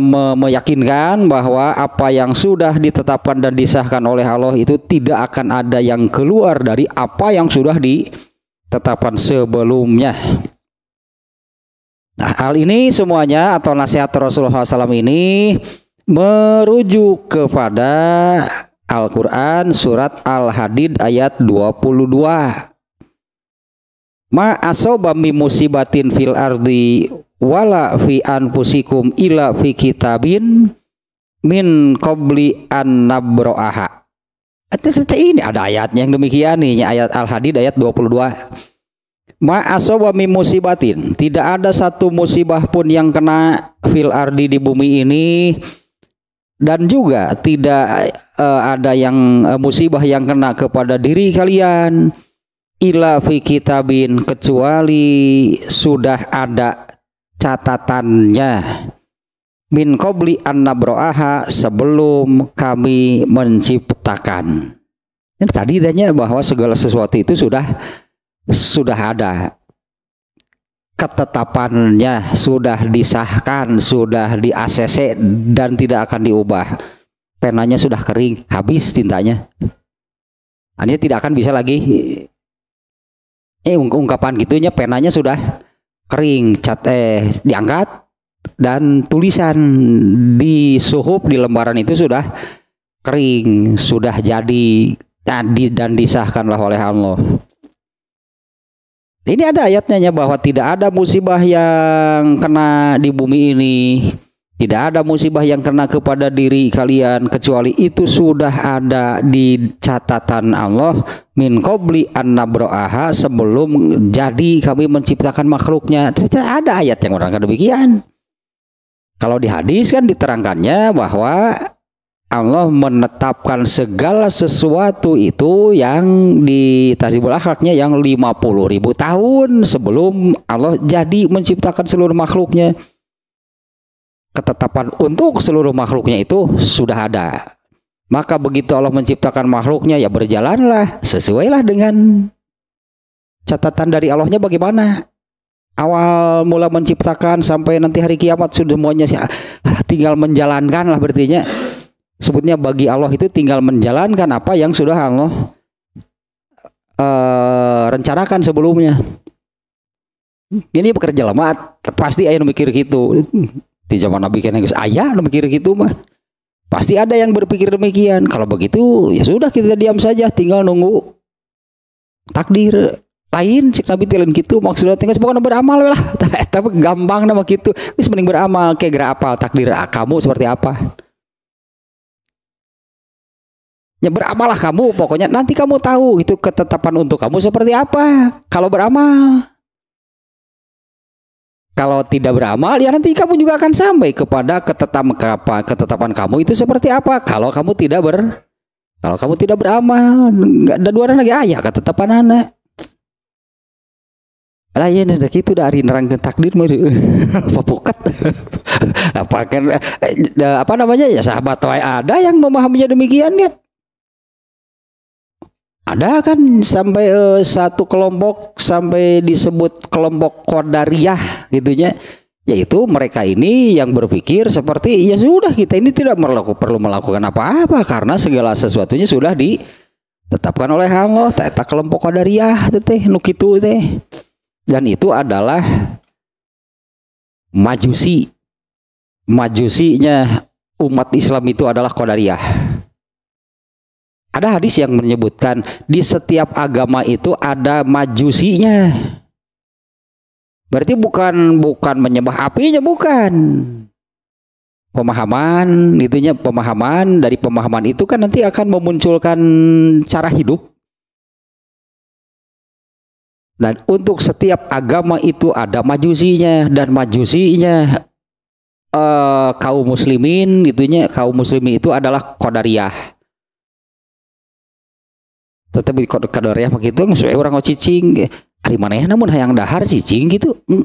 me, meyakinkan bahwa apa yang sudah ditetapkan dan disahkan oleh Allah itu tidak akan ada yang keluar dari apa yang sudah ditetapkan sebelumnya. Nah, hal ini semuanya atau nasihat Rasulullah SAW ini merujuk kepada Al-Quran surat Al-Hadid ayat 22 Ma asoba musibatin fil ardi wala fi anfusikum ila fi kitabin min qabli an nabroaha ini ada ayatnya yang demikian nih ayat Al-Hadid ayat 22 Ma asoba musibatin Tidak ada satu musibah pun yang kena fil ardi di bumi ini dan juga tidak uh, ada yang uh, musibah yang kena kepada diri kalian ila fi kitabin kecuali sudah ada catatannya min qabli an nabroaha sebelum kami menciptakan. Ini tadi tanya bahwa segala sesuatu itu sudah sudah ada ketetapannya sudah disahkan, sudah di ACC dan tidak akan diubah. Penanya sudah kering, habis tintanya. artinya tidak akan bisa lagi eh ungkapan gitunya penanya sudah kering, cat eh diangkat dan tulisan di suhub di lembaran itu sudah kering, sudah jadi dan, dan disahkanlah oleh Allah. Ini ada ayatnya ya, bahwa tidak ada musibah yang kena di bumi ini. Tidak ada musibah yang kena kepada diri kalian kecuali itu sudah ada di catatan Allah min qabli an nabra'aha sebelum jadi kami menciptakan makhluknya. Ternyata ada ayat yang orang demikian. Kalau di hadis kan diterangkannya bahwa Allah menetapkan segala sesuatu itu yang di taribul akhlaknya yang 50 ribu tahun sebelum Allah jadi menciptakan seluruh makhluknya. Ketetapan untuk seluruh makhluknya itu sudah ada. Maka begitu Allah menciptakan makhluknya ya berjalanlah sesuailah dengan catatan dari Allahnya bagaimana. Awal mula menciptakan sampai nanti hari kiamat sudah semuanya ah, tinggal menjalankan lah sebutnya bagi Allah itu tinggal menjalankan apa yang sudah Allah uh, rencanakan sebelumnya. Ini pekerja lama pasti ayah mikir gitu. Di zaman Nabi kan ayah mikir gitu mah. Pasti ada yang berpikir demikian. Kalau begitu ya sudah kita diam saja tinggal nunggu takdir lain cik nabi tilen gitu maksudnya tinggal sebuah beramal lah [laughs] tapi gampang nama gitu terus mending beramal kayak gerak apal takdir ah, kamu seperti apa Ya beramalah kamu pokoknya nanti kamu tahu itu ketetapan untuk kamu seperti apa kalau beramal. Kalau tidak beramal ya nanti kamu juga akan sampai kepada ketetapan ketetapan kamu itu seperti apa kalau kamu tidak ber kalau kamu tidak beramal nggak ada dua orang lagi ayah ya, ketetapan anak. Lah ya nih itu dari nerang takdir mah [laughs] apa pukat. [laughs] apa kan eh, eh, eh, apa namanya ya sahabat ada yang memahaminya demikian kan. Ya? ada kan sampai uh, satu kelompok sampai disebut kelompok kodariah gitunya yaitu mereka ini yang berpikir seperti ya sudah kita ini tidak melaku, perlu melakukan apa-apa karena segala sesuatunya sudah ditetapkan oleh Allah tak kelompok kodariah teh nukitu teh dan itu adalah majusi majusinya umat Islam itu adalah kodariah ada hadis yang menyebutkan di setiap agama itu ada majusinya. Berarti bukan bukan menyembah apinya bukan. Pemahaman itunya pemahaman dari pemahaman itu kan nanti akan memunculkan cara hidup. Dan untuk setiap agama itu ada majusinya dan majusinya eh, kaum muslimin gitunya kaum muslimin itu adalah kodariah tetapi di kador ya begitu sesuai orang mau cicing hari mana ya namun hayang dahar cicing gitu hmm.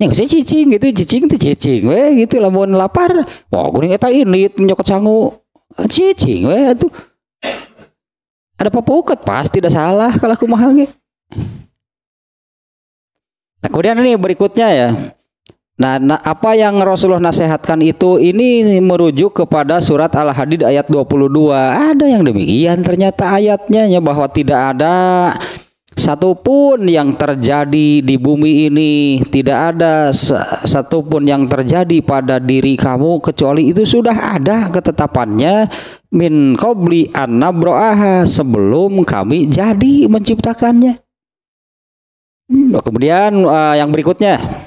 ya nggak sih cicing gitu cicing tuh cicing weh gitu lamun lapar wah gue nggak tahu ini nyokot sangu ah, cicing weh itu, ada apa papuket pas tidak salah kalau aku mahal gitu. Nah, kemudian ini berikutnya ya Nah, nah, apa yang Rasulullah nasihatkan itu ini merujuk kepada surat Al-Hadid ayat 22. Ada yang demikian ternyata ayatnya ya bahwa tidak ada satupun yang terjadi di bumi ini, tidak ada satupun yang terjadi pada diri kamu kecuali itu sudah ada ketetapannya min qabli an sebelum kami jadi menciptakannya. Hmm, kemudian uh, yang berikutnya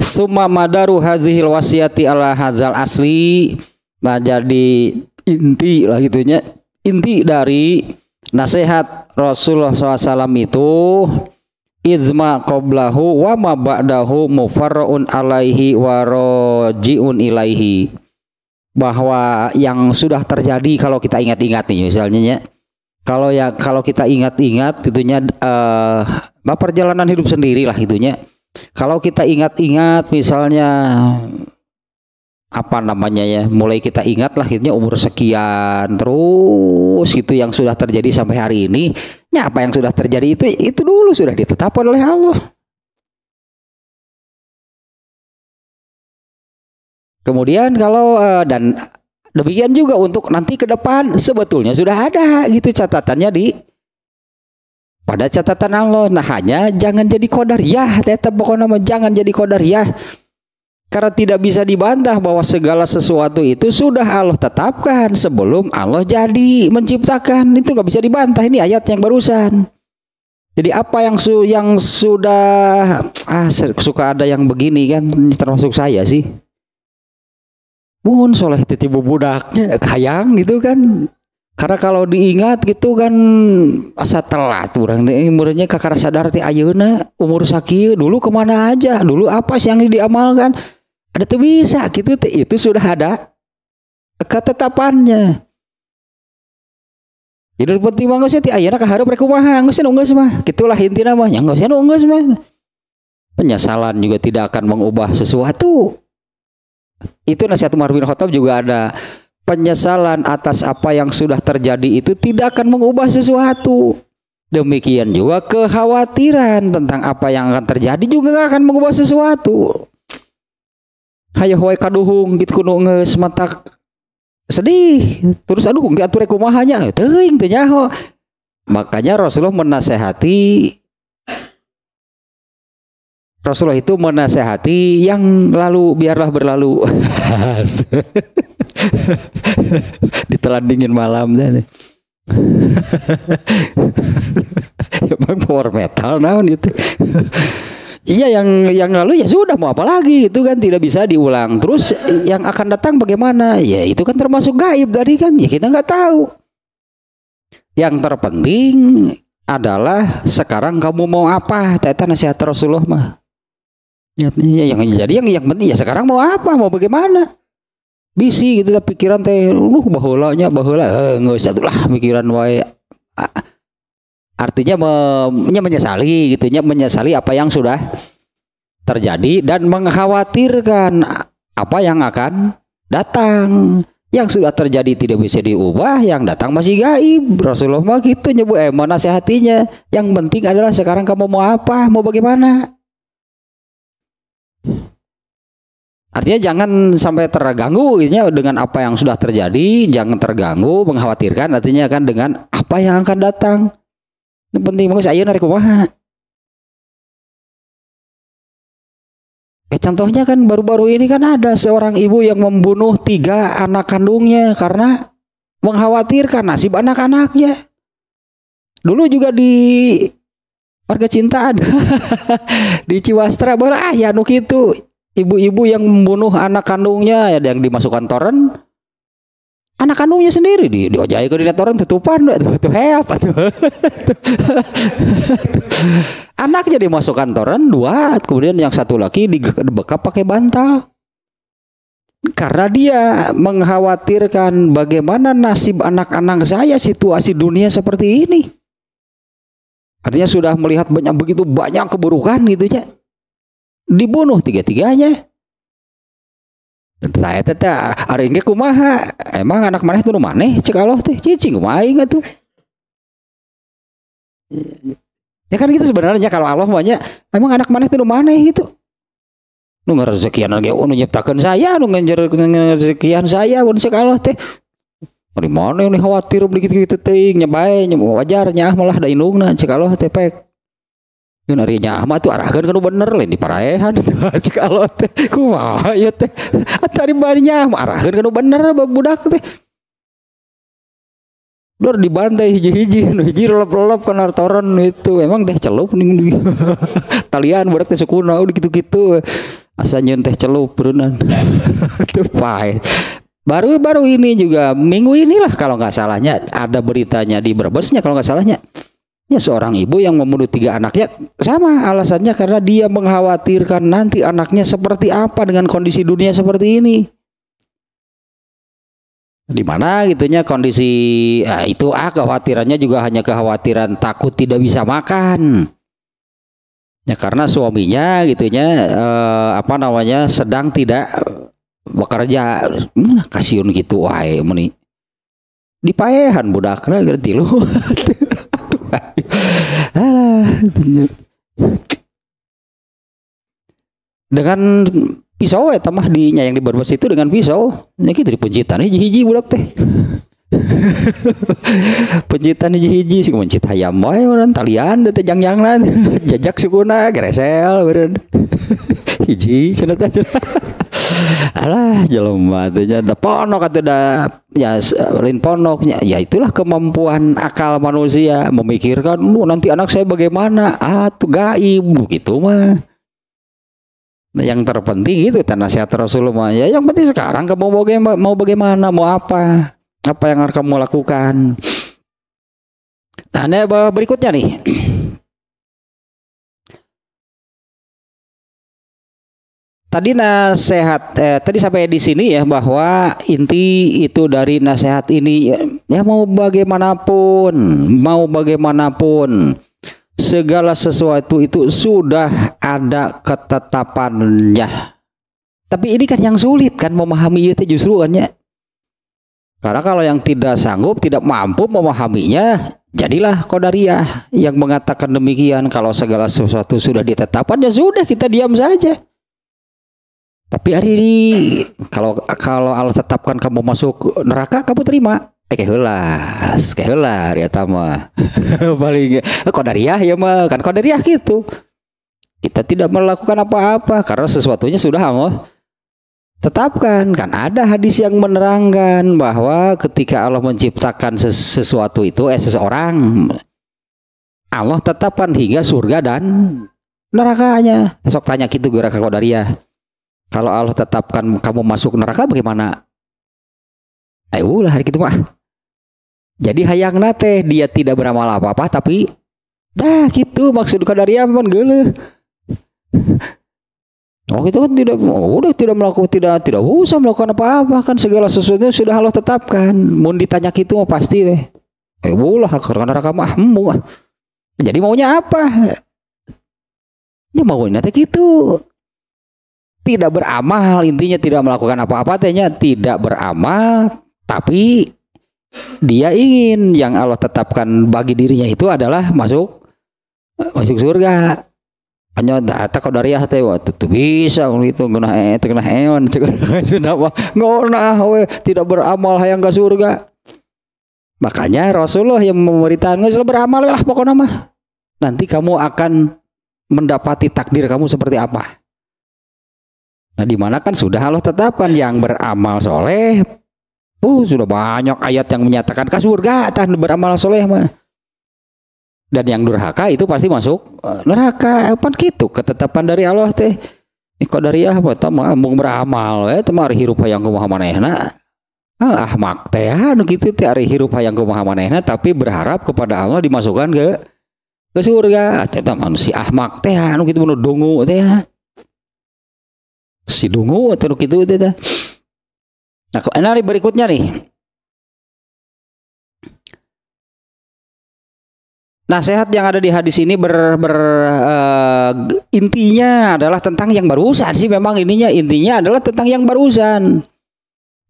summa madaru hazihil wasiyati ala hazal asli nah jadi inti lah gitunya inti dari nasihat Rasulullah SAW itu izma qoblahu wa ma ba'dahu mufarra'un alaihi wa roji'un ilaihi bahwa yang sudah terjadi kalau kita ingat-ingat nih misalnya ya kalau ya kalau kita ingat-ingat itunya eh uh, perjalanan hidup sendiri lah itunya kalau kita ingat-ingat misalnya apa namanya ya mulai kita ingat lahirnya umur sekian terus itu yang sudah terjadi sampai hari ini ya apa yang sudah terjadi itu itu dulu sudah ditetapkan oleh Allah kemudian kalau eh, dan demikian juga untuk nanti ke depan sebetulnya sudah ada gitu catatannya di pada catatan Allah nah hanya jangan jadi kodar ya. tetap pokoknya jangan jadi kodar ya, karena tidak bisa dibantah bahwa segala sesuatu itu sudah Allah tetapkan sebelum Allah jadi menciptakan. Itu nggak bisa dibantah ini ayat yang barusan. Jadi apa yang su yang sudah ah suka ada yang begini kan termasuk saya sih. Mun soleh titibu budaknya kayang gitu kan karena kalau diingat gitu kan asa telat orang ini umurnya kakak sadar ti Ayuna umur sakit dulu kemana aja dulu apa sih yang diamalkan ada tuh bisa gitu te. itu sudah ada ketetapannya jadi penting banget sih, ya, ti kaharup mereka mah, nggak sih nunggu mah, gitulah inti yang nggak ya sih nunggu mah. Penyesalan juga tidak akan mengubah sesuatu. Itu nasihat Umar bin Khattab juga ada penyesalan atas apa yang sudah terjadi itu tidak akan mengubah sesuatu. Demikian juga kekhawatiran tentang apa yang akan terjadi juga gak akan mengubah sesuatu. Hayo hoi kaduhung gitu kuno ngeus matak sedih. Terus aduh nggak atur kumahanya teuing teu Makanya Rasulullah menasehati Rasulullah itu menasehati yang lalu biarlah berlalu. [laughs] [laughs] ditelan dingin malam nih. [laughs] Ya, emang power metal naon itu. [laughs] Iya yang yang lalu ya sudah mau apa lagi itu kan tidak bisa diulang. Terus yang akan datang bagaimana? Ya itu kan termasuk gaib dari kan ya kita nggak tahu. Yang terpenting adalah sekarang kamu mau apa? Teta nasihat Rasulullah mah. Ya, yang jadi yang yang penting ya sekarang mau apa? Mau bagaimana? bisi gitu tapi pikiran teh lu baholanya bahola eh, nggak tuh lah pikiran wae artinya me, menyesali gitu nya menyesali apa yang sudah terjadi dan mengkhawatirkan apa yang akan datang yang sudah terjadi tidak bisa diubah yang datang masih gaib Rasulullah mah gitu nyebut eh mana sehatinya yang penting adalah sekarang kamu mau apa mau bagaimana Artinya jangan sampai terganggu ya, dengan apa yang sudah terjadi, jangan terganggu, mengkhawatirkan artinya kan dengan apa yang akan datang. Ini penting bagus saya, narik rumah. Eh, contohnya kan baru-baru ini kan ada seorang ibu yang membunuh tiga anak kandungnya karena mengkhawatirkan nasib anak-anaknya. Dulu juga di warga cinta ada [laughs] di Ciwastra bahwa ah ya nu gitu ibu-ibu yang membunuh anak kandungnya ya, yang dimasukkan toren anak kandungnya sendiri di diojai ke dilihat orang tutupan tuh tuh apa tuh [laughs] anaknya dimasukkan toren dua kemudian yang satu lagi dibekap pakai bantal karena dia mengkhawatirkan bagaimana nasib anak-anak saya situasi dunia seperti ini artinya sudah melihat banyak begitu banyak keburukan gitu ya dibunuh tiga-tiganya. Saya tete, hari ini kumaha emang anak mana itu rumah cek Allah teh cicing kumaha ingat tuh. Ya kan gitu sebenarnya kalau Allah banyak emang anak mana itu rumah mana gitu. Nu rezekian lagi Oh, nyiptakan saya ngejar rezekian saya pun cek Allah teh. Dari mana ini khawatir begitu gitu teh, nyebai, nyebai wajar nyah malah ada inungna. cek Allah teh pek. Yun hari nyama tuh arahkan kan, kan bener lain di paraehan [laughs] cek alot teh kumaha ya teh hari bari nyama arahkan kan, kan bener budak teh di bantai hiji-hiji hiji-hiji, hiji lelep-lelep kan toron itu. Emang teh celup nih di [laughs] talian budak teh sukuna udah gitu-gitu. Asa nyun teh celup berenang. [laughs] Itu pahit. Baru-baru ini juga minggu inilah kalau nggak salahnya ada beritanya di Brebesnya kalau nggak salahnya. Ya seorang ibu yang membunuh tiga anaknya sama alasannya karena dia mengkhawatirkan nanti anaknya seperti apa dengan kondisi dunia seperti ini. Di mana gitunya kondisi nah itu ah kekhawatirannya juga hanya kekhawatiran takut tidak bisa makan. Ya karena suaminya gitunya eh, apa namanya sedang tidak bekerja hmm, kasihun gitu wae meni. Dipaehan budaknya gerti lu. [laughs] dengan pisau ya tamah dinya yang di Barbas itu dengan pisau ya gitu pencitan hiji-hiji budak teh [laughs] pencitan hiji-hiji sih mencit hayam wae urang talian teh jangan [laughs] jajak sukuna gresel urang [laughs] hiji cenah alah jelema teh nya ponok atau da ya lain ponoknya ya itulah kemampuan akal manusia memikirkan lu nanti anak saya bagaimana ah tuh gaib gitu mah nah, yang terpenting itu tanah sehat Rasulullah ya yang penting sekarang kamu mau bagaimana mau bagaimana mau apa apa yang harus kamu lakukan nah ini berikutnya nih Tadi nasihat eh, tadi sampai di sini ya bahwa inti itu dari nasihat ini ya, ya, mau bagaimanapun, mau bagaimanapun segala sesuatu itu sudah ada ketetapannya. Tapi ini kan yang sulit kan memahami itu justru kan ya. Karena kalau yang tidak sanggup, tidak mampu memahaminya, jadilah kodariah yang mengatakan demikian. Kalau segala sesuatu sudah ditetapkan, ya sudah kita diam saja. Tapi hari ini kalau kalau Allah tetapkan kamu masuk neraka kamu terima. Eh kehelas, kehelas ya tama. [laughs] Paling eh, dari ya mah kan dari ya gitu. Kita tidak melakukan apa-apa karena sesuatunya sudah Allah tetapkan kan ada hadis yang menerangkan bahwa ketika Allah menciptakan sesuatu itu eh seseorang Allah tetapkan hingga surga dan nerakanya. Besok tanya gitu gerak kodaria. Kalau Allah tetapkan kamu masuk neraka bagaimana? Ayo eh, lah hari itu mah. Jadi hayang nate dia tidak beramal apa-apa tapi dah gitu maksud dari pun gele. Oh itu kan tidak oh, udah tidak melakukan tidak tidak usah melakukan apa-apa kan segala sesuatu sudah Allah tetapkan. Mau ditanya gitu mau pasti weh. Eh lah karena neraka mah Jadi maunya apa? Ya maunya nate gitu tidak beramal intinya tidak melakukan apa-apa tanya tidak beramal tapi dia ingin yang Allah tetapkan bagi dirinya itu adalah masuk masuk surga hanya data ah, dari hati ah, waktu itu bisa itu kena itu e, kena hewan sudah mah ngona we tidak beramal hayang ke surga makanya Rasulullah yang memberitakan beramal lah pokoknya mah nanti kamu akan mendapati takdir kamu seperti apa Nah, di mana kan sudah Allah tetapkan yang beramal soleh, uh, sudah banyak ayat yang menyatakan ke surga tahan beramal soleh mah. Dan yang durhaka itu pasti masuk eh, neraka. Apa eh, gitu ketetapan dari Allah teh. Iko eh, dari apa? Ah, tama ambung beramal, ya, tama hari hirup yang kumaha manehna. Ah, ahmak teh anu gitu teh hari hirup yang kumaha manehna tapi berharap kepada Allah dimasukkan ke ke surga. Ah, teh manusia ahmak teh anu gitu menurut dongu teh si dungu atau gitu itu dah. Nah, ini nah, berikutnya nih. sehat yang ada di hadis ini ber, ber uh, intinya adalah tentang yang barusan sih memang ininya intinya adalah tentang yang barusan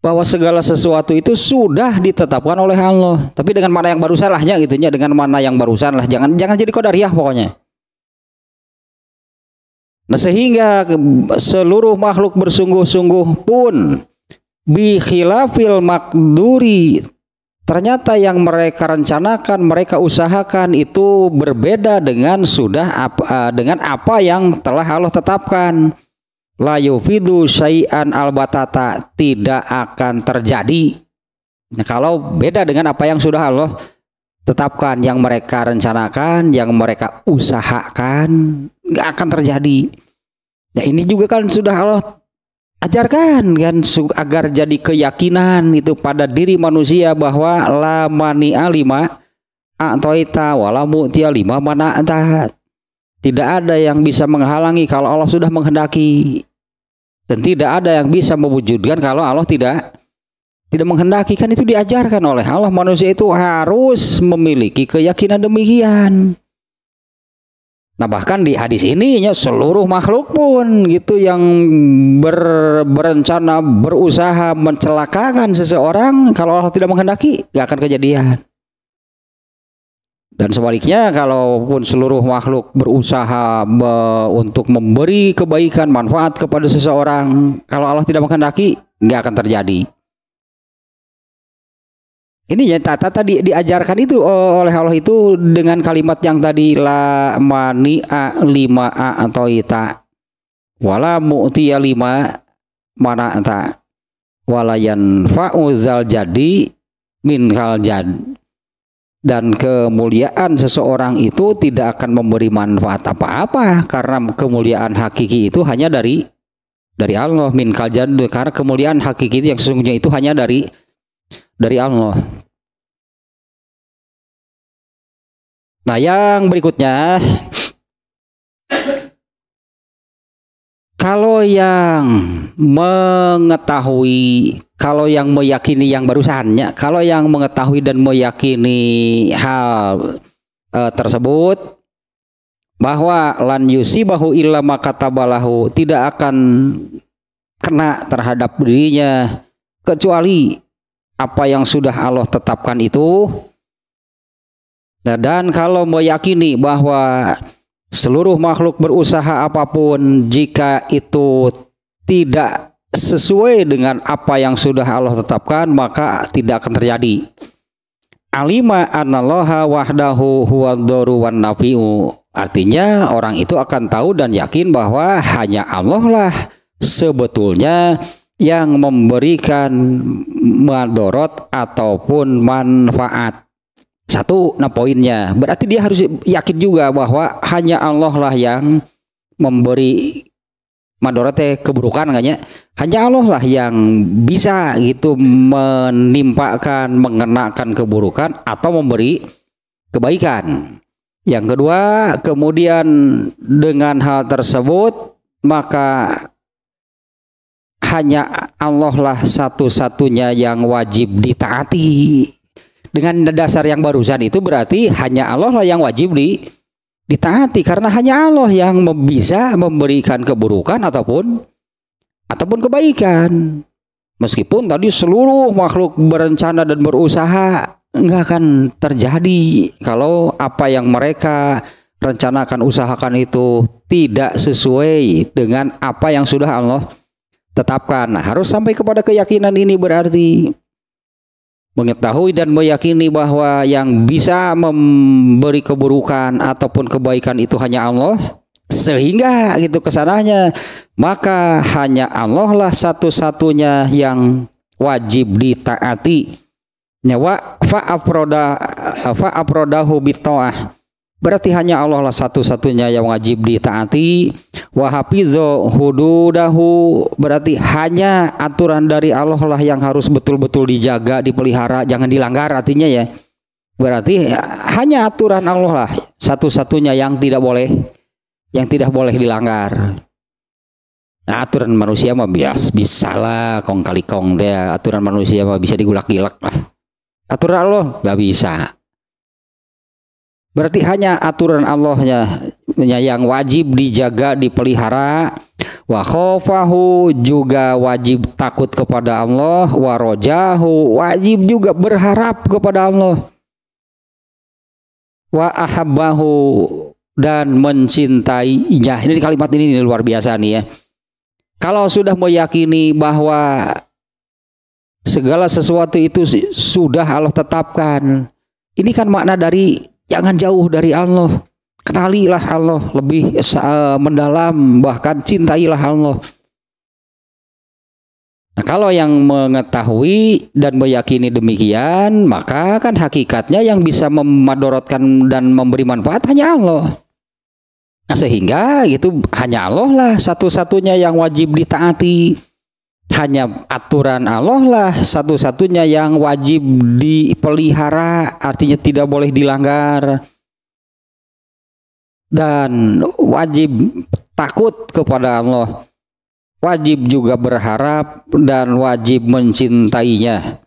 bahwa segala sesuatu itu sudah ditetapkan oleh Allah tapi dengan mana yang barusan lahnya gitunya dengan mana yang barusan lah jangan jangan jadi kodariah pokoknya Nah sehingga seluruh makhluk bersungguh-sungguh pun bi khilafil makduri ternyata yang mereka rencanakan, mereka usahakan itu berbeda dengan sudah apa, eh, dengan apa yang telah Allah tetapkan. La yufidu syai'an albatata tidak akan terjadi. Nah, kalau beda dengan apa yang sudah Allah tetapkan, yang mereka rencanakan, yang mereka usahakan, nggak akan terjadi. Nah ini juga kan sudah Allah ajarkan kan agar jadi keyakinan itu pada diri manusia bahwa la mani alima atoita walamu lima mana antahat. Tidak ada yang bisa menghalangi kalau Allah sudah menghendaki. Dan tidak ada yang bisa mewujudkan kalau Allah tidak tidak menghendaki kan itu diajarkan oleh Allah manusia itu harus memiliki keyakinan demikian. Nah bahkan di hadis ini ya seluruh makhluk pun gitu yang ber, berencana berusaha mencelakakan seseorang kalau Allah tidak menghendaki nggak akan kejadian. Dan sebaliknya kalaupun seluruh makhluk berusaha be, untuk memberi kebaikan manfaat kepada seseorang kalau Allah tidak menghendaki nggak akan terjadi ini ya tata tadi diajarkan itu eh, oleh Allah itu dengan kalimat yang tadi la mani a lima a atau ita wala mu'tiya lima mana ta walayan fa'uzal jadi min jad dan kemuliaan seseorang itu tidak akan memberi manfaat apa-apa karena kemuliaan hakiki itu hanya dari dari Allah min jad karena kemuliaan hakiki itu yang sesungguhnya itu hanya dari dari Allah. Nah, yang berikutnya kalau yang mengetahui, kalau yang meyakini yang barusannya, kalau yang mengetahui dan meyakini hal e, tersebut bahwa lan yusibahu illa makatabalahu tidak akan kena terhadap dirinya kecuali apa yang sudah Allah tetapkan itu nah, dan kalau meyakini bahwa seluruh makhluk berusaha apapun jika itu tidak sesuai dengan apa yang sudah Allah tetapkan maka tidak akan terjadi alima analoha wahdahu huwaddaru wan artinya orang itu akan tahu dan yakin bahwa hanya Allah lah sebetulnya yang memberikan madorot ataupun manfaat. Satu, nah poinnya. Berarti dia harus yakin juga bahwa hanya Allah lah yang memberi madorotnya keburukan kayaknya. Hanya Allah lah yang bisa gitu menimpakan, mengenakan keburukan atau memberi kebaikan. Yang kedua, kemudian dengan hal tersebut maka hanya Allah lah satu-satunya yang wajib ditaati. Dengan dasar yang barusan itu berarti hanya Allah lah yang wajib di, ditaati karena hanya Allah yang bisa memberikan keburukan ataupun ataupun kebaikan. Meskipun tadi seluruh makhluk berencana dan berusaha nggak akan terjadi kalau apa yang mereka rencanakan usahakan itu tidak sesuai dengan apa yang sudah Allah tetapkan. Nah, harus sampai kepada keyakinan ini berarti mengetahui dan meyakini bahwa yang bisa memberi keburukan ataupun kebaikan itu hanya Allah sehingga gitu kesananya maka hanya Allah lah satu-satunya yang wajib ditaati nyawa fa'afroda fa'afrodahu bitoah Berarti hanya Allah lah satu-satunya yang wajib ditaati. Wahapizo hududahu berarti hanya aturan dari Allah lah yang harus betul-betul dijaga, dipelihara, jangan dilanggar artinya ya. Berarti hanya aturan Allah lah satu-satunya yang tidak boleh yang tidak boleh dilanggar. Nah, aturan manusia mah bias bisa lah kong kali kong deh. Aturan manusia mah bisa digulak-gilak lah. Aturan Allah nggak bisa. Berarti hanya aturan Allahnya ya yang wajib dijaga, dipelihara. Wa khofahu juga wajib takut kepada Allah. Wa rojahu wajib juga berharap kepada Allah. Wa ahabbahu dan mencintainya. Ini kalimat ini, ini luar biasa nih ya. Kalau sudah meyakini bahwa segala sesuatu itu sudah Allah tetapkan. Ini kan makna dari Jangan jauh dari Allah. Kenalilah Allah lebih eh, eh, mendalam, bahkan cintailah Allah. Nah, kalau yang mengetahui dan meyakini demikian, maka kan hakikatnya yang bisa memadorotkan dan memberi manfaat hanya Allah. Nah, sehingga itu hanya Allah lah satu-satunya yang wajib ditaati hanya aturan Allah lah satu-satunya yang wajib dipelihara artinya tidak boleh dilanggar dan wajib takut kepada Allah wajib juga berharap dan wajib mencintainya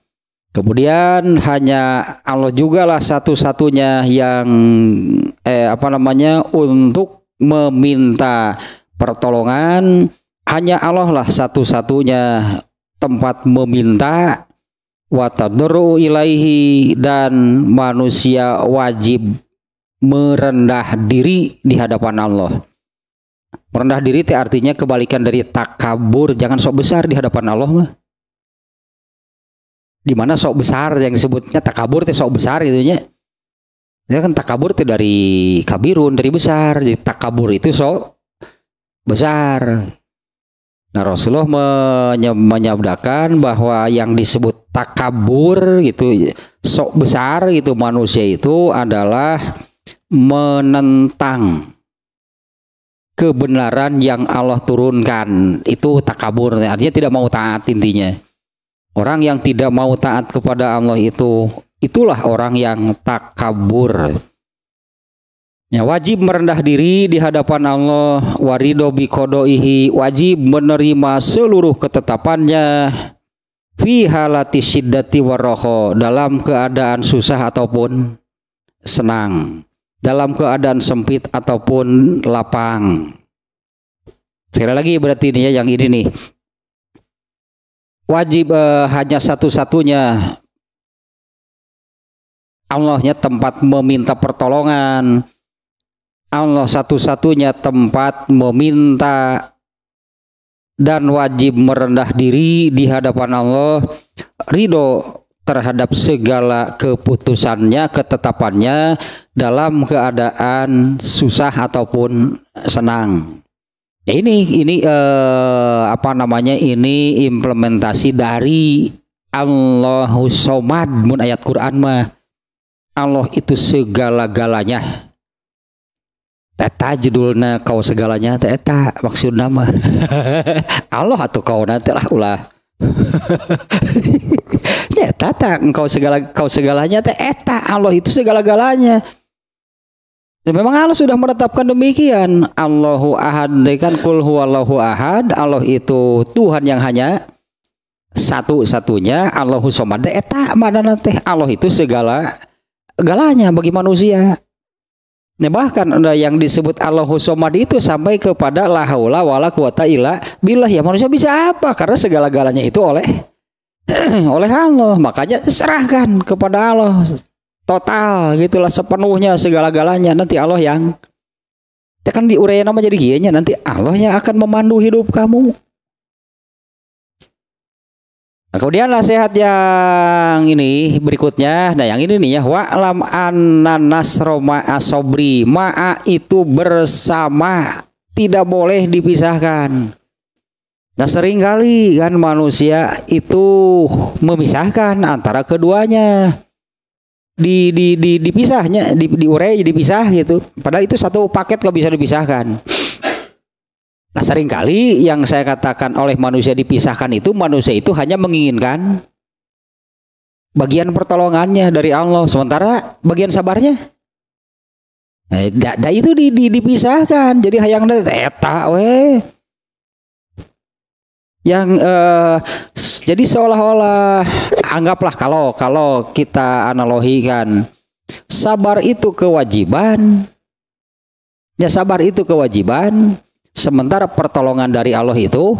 kemudian hanya Allah juga lah satu-satunya yang eh apa namanya untuk meminta pertolongan hanya Allah lah satu-satunya tempat meminta watadru ilaihi dan manusia wajib merendah diri di hadapan Allah. Merendah diri itu artinya kebalikan dari takabur, jangan sok besar di hadapan Allah mah. Di mana sok besar yang disebutnya takabur itu sok besar gitu nya. Ya kan takabur itu dari kabirun, dari besar. Jadi takabur itu sok besar. Nah Rasulullah menyabdakan bahwa yang disebut takabur gitu sok besar gitu manusia itu adalah menentang kebenaran yang Allah turunkan itu takabur artinya tidak mau taat intinya orang yang tidak mau taat kepada Allah itu itulah orang yang takabur Ya, wajib merendah diri di hadapan Allah, warido bikodoihi, wajib menerima seluruh ketetapannya, fi halati syiddati waroho, dalam keadaan susah ataupun senang, dalam keadaan sempit ataupun lapang. Sekali lagi berarti ini ya yang ini nih. Wajib eh, hanya satu-satunya Allahnya tempat meminta pertolongan, Allah satu-satunya tempat meminta dan wajib merendah diri di hadapan Allah ridho terhadap segala keputusannya, ketetapannya dalam keadaan susah ataupun senang. ini ini eh, apa namanya ini implementasi dari Allahu Somad mun ayat Quran mah Allah itu segala-galanya Eta judulnya kau segalanya teh eta maksud nama [laughs] Allah atau kau nanti lah ulah [laughs] ya tata engkau segala kau segalanya teh eta Allah itu segala-galanya dan ya, memang Allah sudah menetapkan demikian Allahu ahad dekan kul huwallahu ahad Allah itu Tuhan yang hanya satu-satunya Allahu somad eta mana nanti Allah itu segala galanya bagi manusia Nah, bahkan ada yang disebut Allahu Somad itu sampai kepada la haula wala quwata illa billah. Ya manusia bisa apa? Karena segala-galanya itu oleh [clears throat] oleh Allah. Makanya serahkan kepada Allah total gitulah sepenuhnya segala-galanya nanti Allah yang ya kan diuraian nama jadi gianya nanti Allah yang akan memandu hidup kamu. Nah, kemudian nasihat yang ini berikutnya, nah yang ini nih ya, wa lam ananas roma asobri ma'a itu bersama tidak boleh dipisahkan. Nah seringkali kan manusia itu memisahkan antara keduanya di di di dipisahnya di diurai pisah gitu. Padahal itu satu paket gak bisa dipisahkan. Nah seringkali yang saya katakan oleh manusia dipisahkan itu manusia itu hanya menginginkan bagian pertolongannya dari Allah sementara bagian sabarnya nah itu di, di, dipisahkan jadi hayang eta eh, we yang eh, jadi seolah-olah anggaplah kalau kalau kita analogikan sabar itu kewajiban ya sabar itu kewajiban Sementara pertolongan dari Allah itu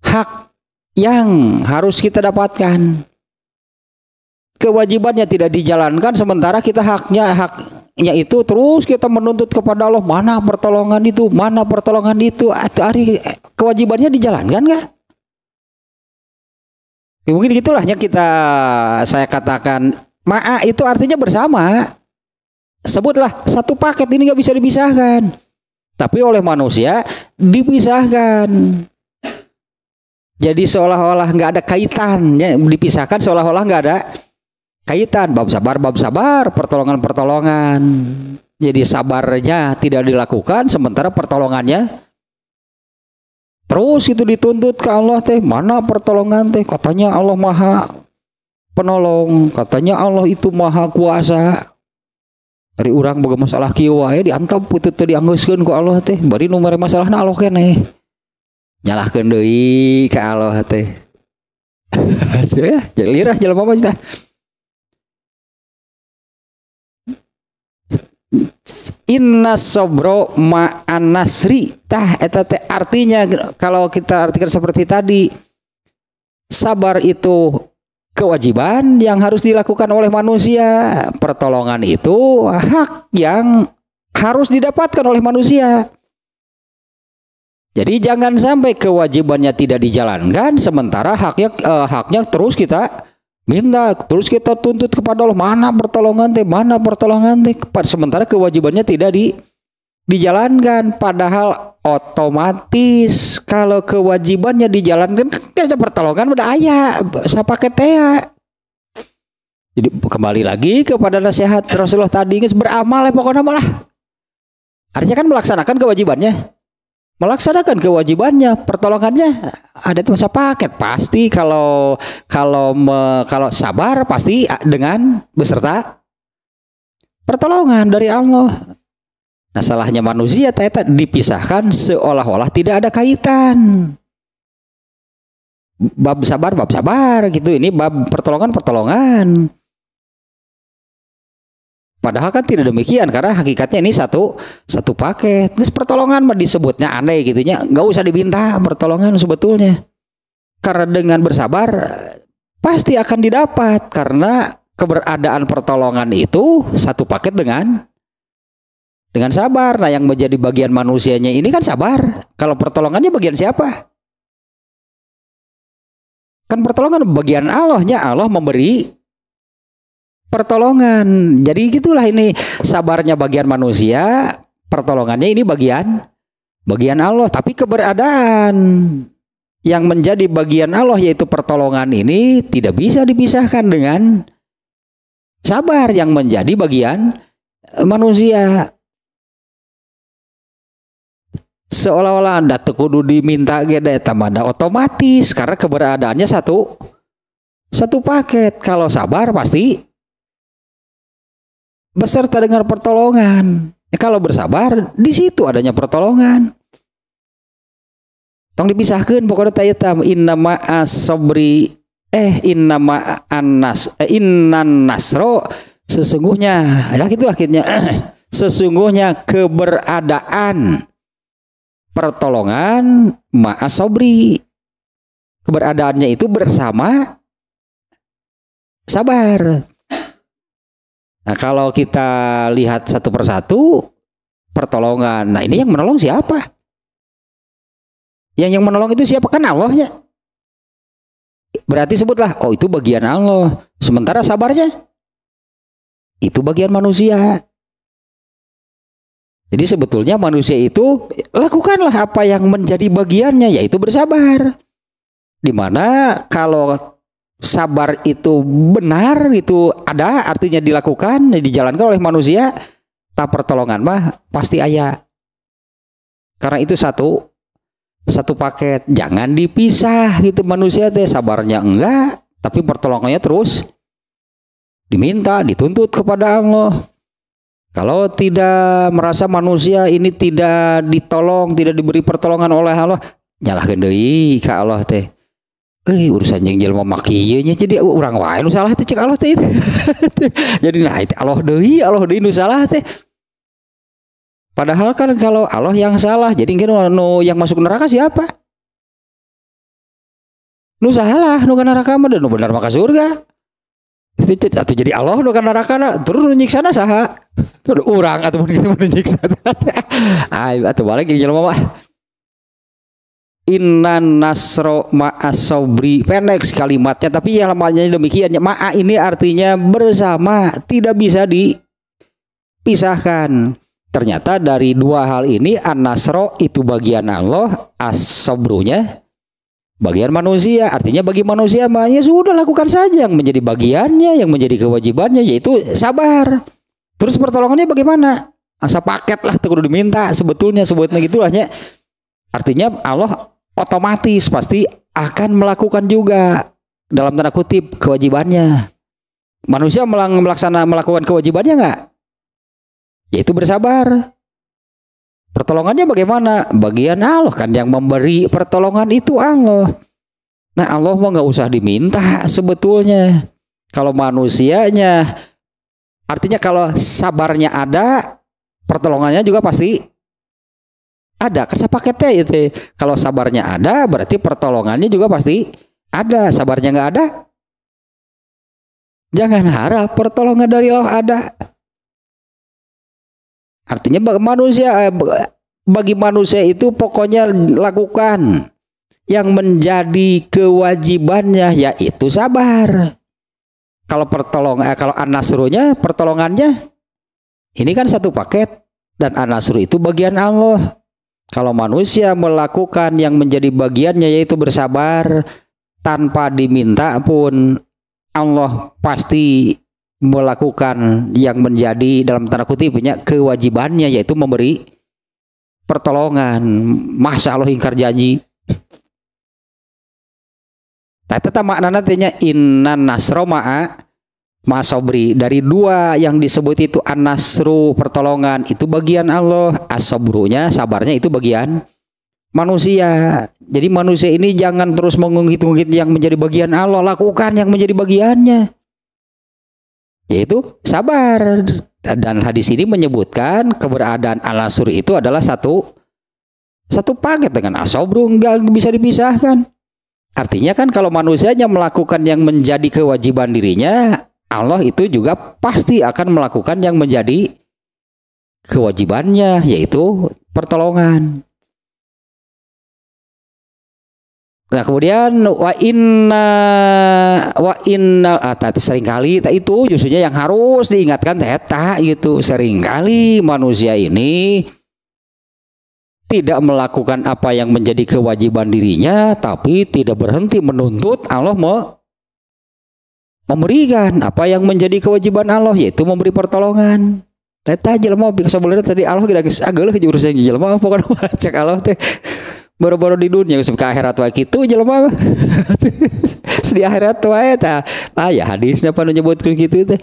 hak yang harus kita dapatkan. Kewajibannya tidak dijalankan sementara kita haknya haknya itu terus kita menuntut kepada Allah mana pertolongan itu, mana pertolongan itu. Hari kewajibannya dijalankan nggak? Ya, mungkin gitulah yang kita saya katakan maaf itu artinya bersama. Sebutlah satu paket ini nggak bisa dipisahkan tapi oleh manusia dipisahkan. Jadi seolah-olah nggak ada kaitannya dipisahkan seolah-olah nggak ada kaitan. Bab sabar, bab sabar, pertolongan-pertolongan. Jadi sabarnya tidak dilakukan, sementara pertolongannya terus itu dituntut ke Allah teh mana pertolongan teh katanya Allah maha penolong katanya Allah itu maha kuasa dari urang boga masalah kieu wae diantap putu teu dianggeuskeun ku Allah teh bari nu mere masalahna Allah keneh nyalahkeun deui ka Allah teh [laughs] ya lirah jelema mah sudah Inna sobro ma'an nasri tah eta teh artinya kalau kita artikan seperti tadi sabar itu kewajiban yang harus dilakukan oleh manusia. Pertolongan itu hak yang harus didapatkan oleh manusia. Jadi jangan sampai kewajibannya tidak dijalankan sementara haknya eh, haknya terus kita minta, terus kita tuntut kepada Allah, mana pertolongan teh, mana pertolongan teh. Sementara kewajibannya tidak di dijalankan padahal otomatis kalau kewajibannya dijalankan ada ya pertolongan udah ayah siapa ketea jadi kembali lagi kepada nasihat Rasulullah tadi beramal ya pokoknya malah artinya kan melaksanakan kewajibannya melaksanakan kewajibannya pertolongannya ada tuh masa paket pasti kalau kalau me, kalau sabar pasti dengan beserta pertolongan dari Allah Nah salahnya manusia ternyata dipisahkan seolah-olah tidak ada kaitan. Bab sabar, bab sabar gitu. Ini bab pertolongan, pertolongan. Padahal kan tidak demikian karena hakikatnya ini satu satu paket. Terus pertolongan mah disebutnya aneh gitunya, nggak usah diminta pertolongan sebetulnya. Karena dengan bersabar pasti akan didapat karena keberadaan pertolongan itu satu paket dengan dengan sabar. Nah, yang menjadi bagian manusianya ini kan sabar. Kalau pertolongannya bagian siapa? Kan pertolongan bagian Allahnya. Allah memberi pertolongan. Jadi gitulah ini sabarnya bagian manusia, pertolongannya ini bagian bagian Allah, tapi keberadaan yang menjadi bagian Allah yaitu pertolongan ini tidak bisa dipisahkan dengan sabar yang menjadi bagian manusia seolah-olah anda kudu diminta gede tamanda otomatis karena keberadaannya satu satu paket kalau sabar pasti besar terdengar pertolongan ya, kalau bersabar di situ adanya pertolongan tong dipisahkan pokoknya tanya tam nama asobri eh in nama anas eh, innan nasro sesungguhnya ya gitu akhirnya [clears throat] sesungguhnya keberadaan pertolongan sobri Keberadaannya itu bersama sabar. Nah kalau kita lihat satu persatu pertolongan. Nah ini yang menolong siapa? Yang yang menolong itu siapa? Kan Allahnya. Berarti sebutlah, oh itu bagian Allah. Sementara sabarnya, itu bagian manusia. Jadi sebetulnya manusia itu lakukanlah apa yang menjadi bagiannya yaitu bersabar. Dimana kalau sabar itu benar itu ada artinya dilakukan dijalankan oleh manusia tak pertolongan mah pasti ayah. Karena itu satu satu paket jangan dipisah gitu manusia teh sabarnya enggak tapi pertolongannya terus diminta dituntut kepada Allah kalau tidak merasa manusia ini tidak ditolong, tidak diberi pertolongan oleh Allah, nyalahkan deui ka Allah teh. Eh urusan yang jelma makinya jadi orang wae nu salah teh cek Allah teh. [laughs] jadi nah itu Allah deui, Allah deui nu salah teh. Padahal kan kalau Allah yang salah, jadi kan nu yang masuk neraka siapa? Nu salah, nu ke neraka mah dan nu benar maka surga atau jadi Allah nu kana rakana turun sana saha turun urang atau mungkin itu menyiksa [laughs] ay atau balik jalan mah Inna nasro ma'asobri Pendek kalimatnya Tapi yang lamanya demikian Ma'a ini artinya bersama Tidak bisa dipisahkan Ternyata dari dua hal ini An-Nasro itu bagian Allah as bagian manusia artinya bagi manusia makanya sudah lakukan saja yang menjadi bagiannya yang menjadi kewajibannya yaitu sabar terus pertolongannya bagaimana asa paket lah terus diminta sebetulnya sebutnya gitulahnya artinya Allah otomatis pasti akan melakukan juga dalam tanda kutip kewajibannya manusia melaksana melakukan kewajibannya nggak yaitu bersabar Pertolongannya bagaimana? Bagian Allah kan yang memberi pertolongan itu Allah. Nah Allah mau nggak usah diminta sebetulnya. Kalau manusianya, artinya kalau sabarnya ada, pertolongannya juga pasti ada. Kan sepaketnya itu. Kalau sabarnya ada, berarti pertolongannya juga pasti ada. Sabarnya nggak ada, jangan harap pertolongan dari Allah ada. Artinya bagi manusia eh, bagi manusia itu pokoknya lakukan yang menjadi kewajibannya yaitu sabar. Kalau pertolong eh, kalau anasrunya pertolongannya ini kan satu paket dan anasru itu bagian Allah. Kalau manusia melakukan yang menjadi bagiannya yaitu bersabar tanpa diminta pun Allah pasti melakukan yang menjadi dalam tanda kutip kutipnya kewajibannya yaitu memberi pertolongan masa Allah ingkar janji tapi tetap makna nantinya inna nasro ma'a masobri dari dua yang disebut itu anasru pertolongan itu bagian Allah asobrunya sabarnya itu bagian manusia jadi manusia ini jangan terus mengungkit-ungkit yang menjadi bagian Allah lakukan yang menjadi bagiannya yaitu sabar. Dan hadis ini menyebutkan keberadaan al nasr itu adalah satu satu paket dengan asobru nggak bisa dipisahkan. Artinya kan kalau manusianya melakukan yang menjadi kewajiban dirinya, Allah itu juga pasti akan melakukan yang menjadi kewajibannya yaitu pertolongan. Nah kemudian wa inna wa inna ah, tadi kali itu justru yang harus diingatkan teta gitu kali manusia ini tidak melakukan apa yang menjadi kewajiban dirinya tapi tidak berhenti menuntut Allah mau memberikan apa yang menjadi kewajiban Allah yaitu memberi pertolongan teta mau bisa boleh tadi Allah tidak agak lah jurusan jelema pokoknya [laughs] cek Allah teh boro-boro di dunia geus ke akhirat wae gitu aja jelema [laughs] di akhirat wae tah aya hadisnya panu nyebutkeun kitu teh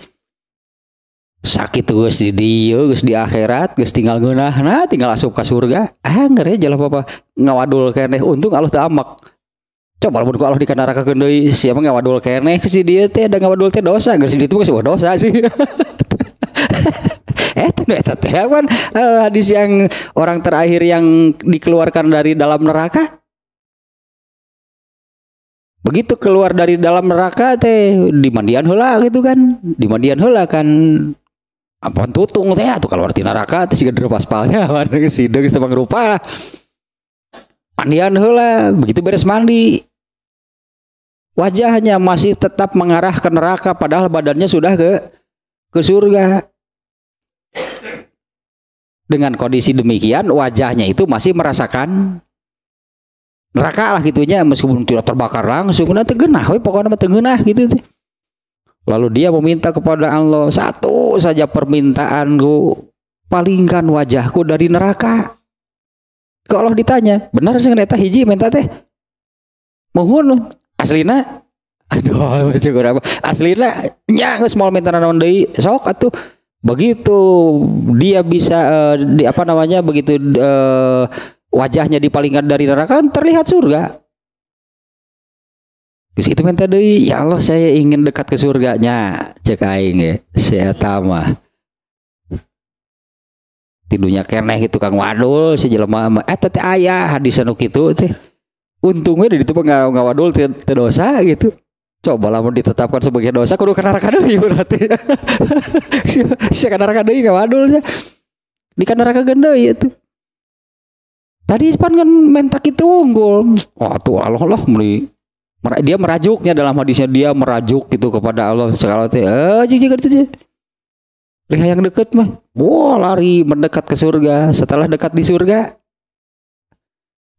sakit geus di dieu geus di akhirat geus tinggal nah tinggal asup ka surga ah ngere jelema apa ngawadul keneh untung Allah teu coba lamun ku Allah di neraka deui siapa ngawadul keneh ke si dieu teh da ngawadul teh dosa geus di ditu geus dosa sih [laughs] eh eta teh kan uh, hadis yang orang terakhir yang dikeluarkan dari dalam neraka begitu keluar dari dalam neraka teh di mandian heula gitu kan di mandian heula kan apaan tutung teh tuh kalau arti neraka teh siga drep aspalnya si deung [laughs] teh rupa mandian heula begitu beres mandi wajahnya masih tetap mengarah ke neraka padahal badannya sudah ke ke surga dengan kondisi demikian wajahnya itu masih merasakan neraka lah gitunya meskipun tidak terbakar langsung nah genah we pokoknya tegenah gitu Lalu dia meminta kepada Allah satu saja permintaanku palingkan wajahku dari neraka. Kalau Allah ditanya, benar sih neta hiji minta teh? Mohon aslina [laughs] aduh macam apa aslina nyangus mau minta naon sok atuh begitu dia bisa uh, di, apa namanya begitu uh, wajahnya dipalingkan dari neraka terlihat surga itu minta deh ya Allah saya ingin dekat ke surganya, cek aing ya, saya tama. tidurnya keneh gitu Kang Wadul, si jelema eh tete ayah hadis anu gitu teh. Untungnya di itu nggak nggak wadul tidak dosa gitu coba mau ditetapkan sebagai dosa kudu kena neraka deui berarti [laughs] sia kena neraka deui kawadul sia di kena neraka gendeu itu tadi pan kan mentak itu unggul oh tuh Allah lah meli dia merajuknya dalam hadisnya dia merajuk gitu kepada Allah segala teh eh cici gitu sih yang deket mah wah lari mendekat ke surga setelah dekat di surga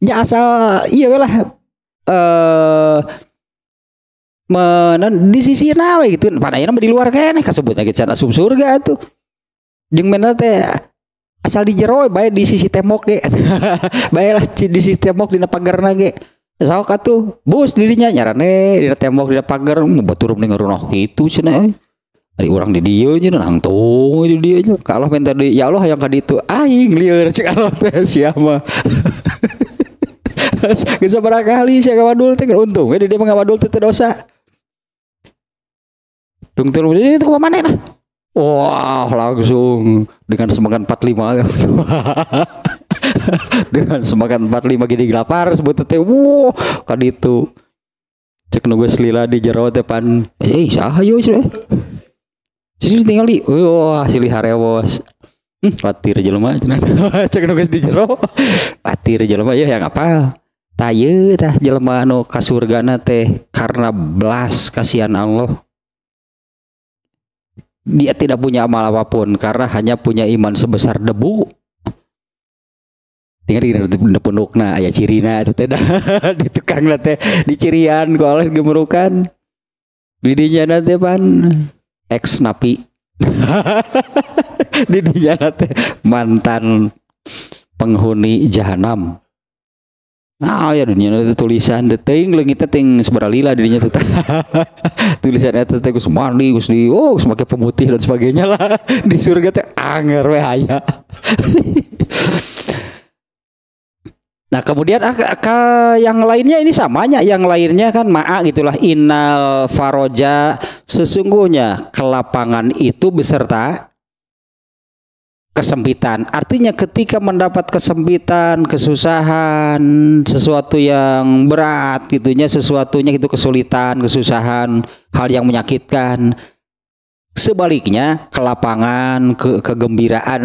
Ya asal iya lah eh menon di sisi nawe gitu padahal di luar kan kasebut lagi sana sub surga tuh jeung bener teh asal di jero bae di sisi tembok ge [laughs] bae lah di sisi tembok dina pagar nah ge sok atuh bus dirinya nyarane dina tembok dina pagar turun ning runoh kitu cenah eh. Ari orang di dia nya nangtung di dia nya. Ka Allah minta di ya Allah yang ka ditu aing lieur cek Allah teh siapa. [laughs] Gak [laughs] sabar kali sia dulu tinggal untung jadi dia mah dulu tidak dosa. Tungtul itu kemana? mana ya? Wah, langsung dengan semakan 45. [laughs] dengan semakan 45 gini lapar sebut teh. Wow, kan itu. Cek nunggu selila di jerawat depan. Eh, sah yo Jadi tinggal di, wah, silih harewos. Hmm, watir jelema cenah. [laughs] Cek nu geus di jero. Watir jelema iya, ya yang apa? tayu iya, tah jelema anu ka surgana teh karena belas kasihan Allah. Dia tidak punya amal apapun karena hanya punya iman sebesar debu. Tinggal di nukna aya cirina itu teh [laughs] di tukang teh di cirian ku oleh gemurukan. Bidinya nanti pan ex napi. [laughs] di dunia nanti mantan penghuni jahanam Nah, ya dunia nanti tulisan deting lengit deting ting lila dirinya tetap [laughs] tulisan itu teh Gus Mandi Gus di oh semakin pemutih dan sebagainya lah [laughs] di surga teh anger weh ayah. [laughs] Nah kemudian ah, ah ke, yang lainnya ini samanya yang lainnya kan ma'a ah, gitulah inal faroja sesungguhnya kelapangan itu beserta kesempitan. Artinya ketika mendapat kesempitan, kesusahan, sesuatu yang berat gitunya, sesuatunya itu kesulitan, kesusahan, hal yang menyakitkan. Sebaliknya kelapangan, ke kegembiraan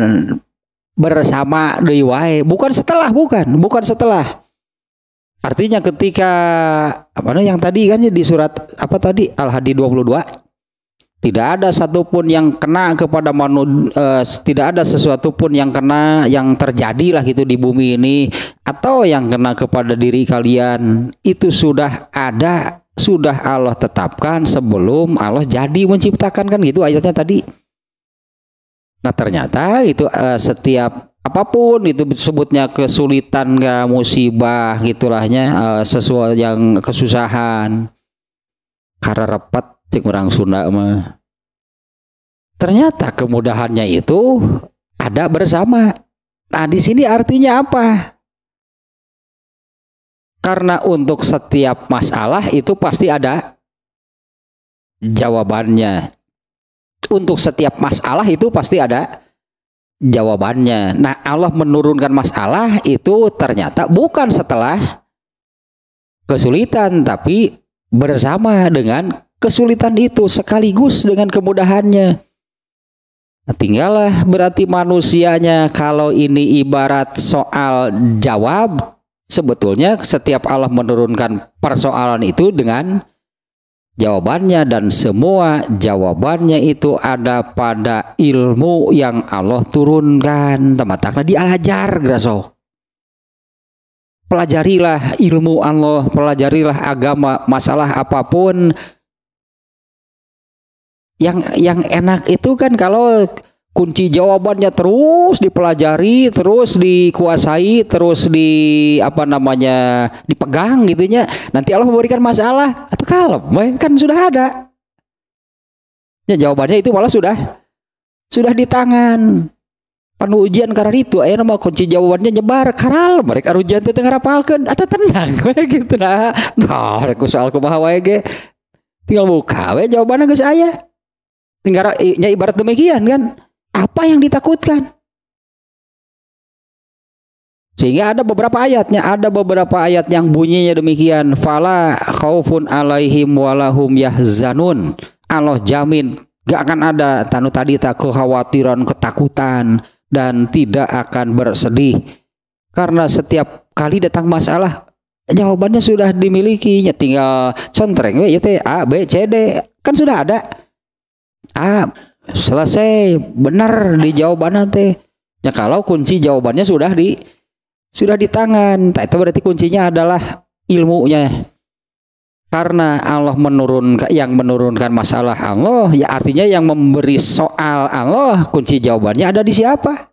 bersama deui bukan setelah bukan, bukan setelah. Artinya ketika apa yang tadi kan di surat apa tadi Al-Hadi 22 tidak ada satupun yang kena kepada manu, eh, tidak ada sesuatu pun yang kena yang terjadilah gitu di bumi ini atau yang kena kepada diri kalian itu sudah ada sudah Allah tetapkan sebelum Allah jadi menciptakan kan gitu ayatnya tadi nah ternyata itu eh, setiap apapun itu disebutnya kesulitan gak musibah gitulahnya eh, sesuatu yang kesusahan karena repot cik orang Sunda mah. Ternyata kemudahannya itu ada bersama. Nah, di sini artinya apa? Karena untuk setiap masalah itu pasti ada jawabannya. Untuk setiap masalah itu pasti ada jawabannya. Nah, Allah menurunkan masalah itu ternyata bukan setelah kesulitan tapi bersama dengan kesulitan itu sekaligus dengan kemudahannya. Nah, tinggallah berarti manusianya kalau ini ibarat soal jawab. Sebetulnya setiap Allah menurunkan persoalan itu dengan jawabannya dan semua jawabannya itu ada pada ilmu yang Allah turunkan. Tematakna dialajar graso. Pelajarilah ilmu Allah, pelajarilah agama, masalah apapun yang yang enak itu kan kalau kunci jawabannya terus dipelajari, terus dikuasai, terus di apa namanya dipegang gitunya. Nanti Allah memberikan masalah atau kalem, kan sudah ada. Ya jawabannya itu malah sudah sudah di tangan. Penuh ujian karena itu, ayah nama kunci jawabannya nyebar karal mereka ujian itu tengah rapalkan atau tenang, [laughs] gitu nah, nah, soal kumaha wae tinggal buka, we, jawabannya guys ayah. Tenggara ya ibarat demikian kan. Apa yang ditakutkan? Sehingga ada beberapa ayatnya, ada beberapa ayat yang bunyinya demikian, fala khaufun alaihim walahum yahzanun. Allah jamin gak akan ada tanu tadi tak kekhawatiran, ketakutan dan tidak akan bersedih. Karena setiap kali datang masalah, jawabannya sudah dimilikinya tinggal contreng ya, ya A B C D kan sudah ada ah selesai benar di jawabannya teh ya kalau kunci jawabannya sudah di sudah di tangan tak itu berarti kuncinya adalah ilmunya karena Allah menurunkan yang menurunkan masalah Allah ya artinya yang memberi soal Allah kunci jawabannya ada di siapa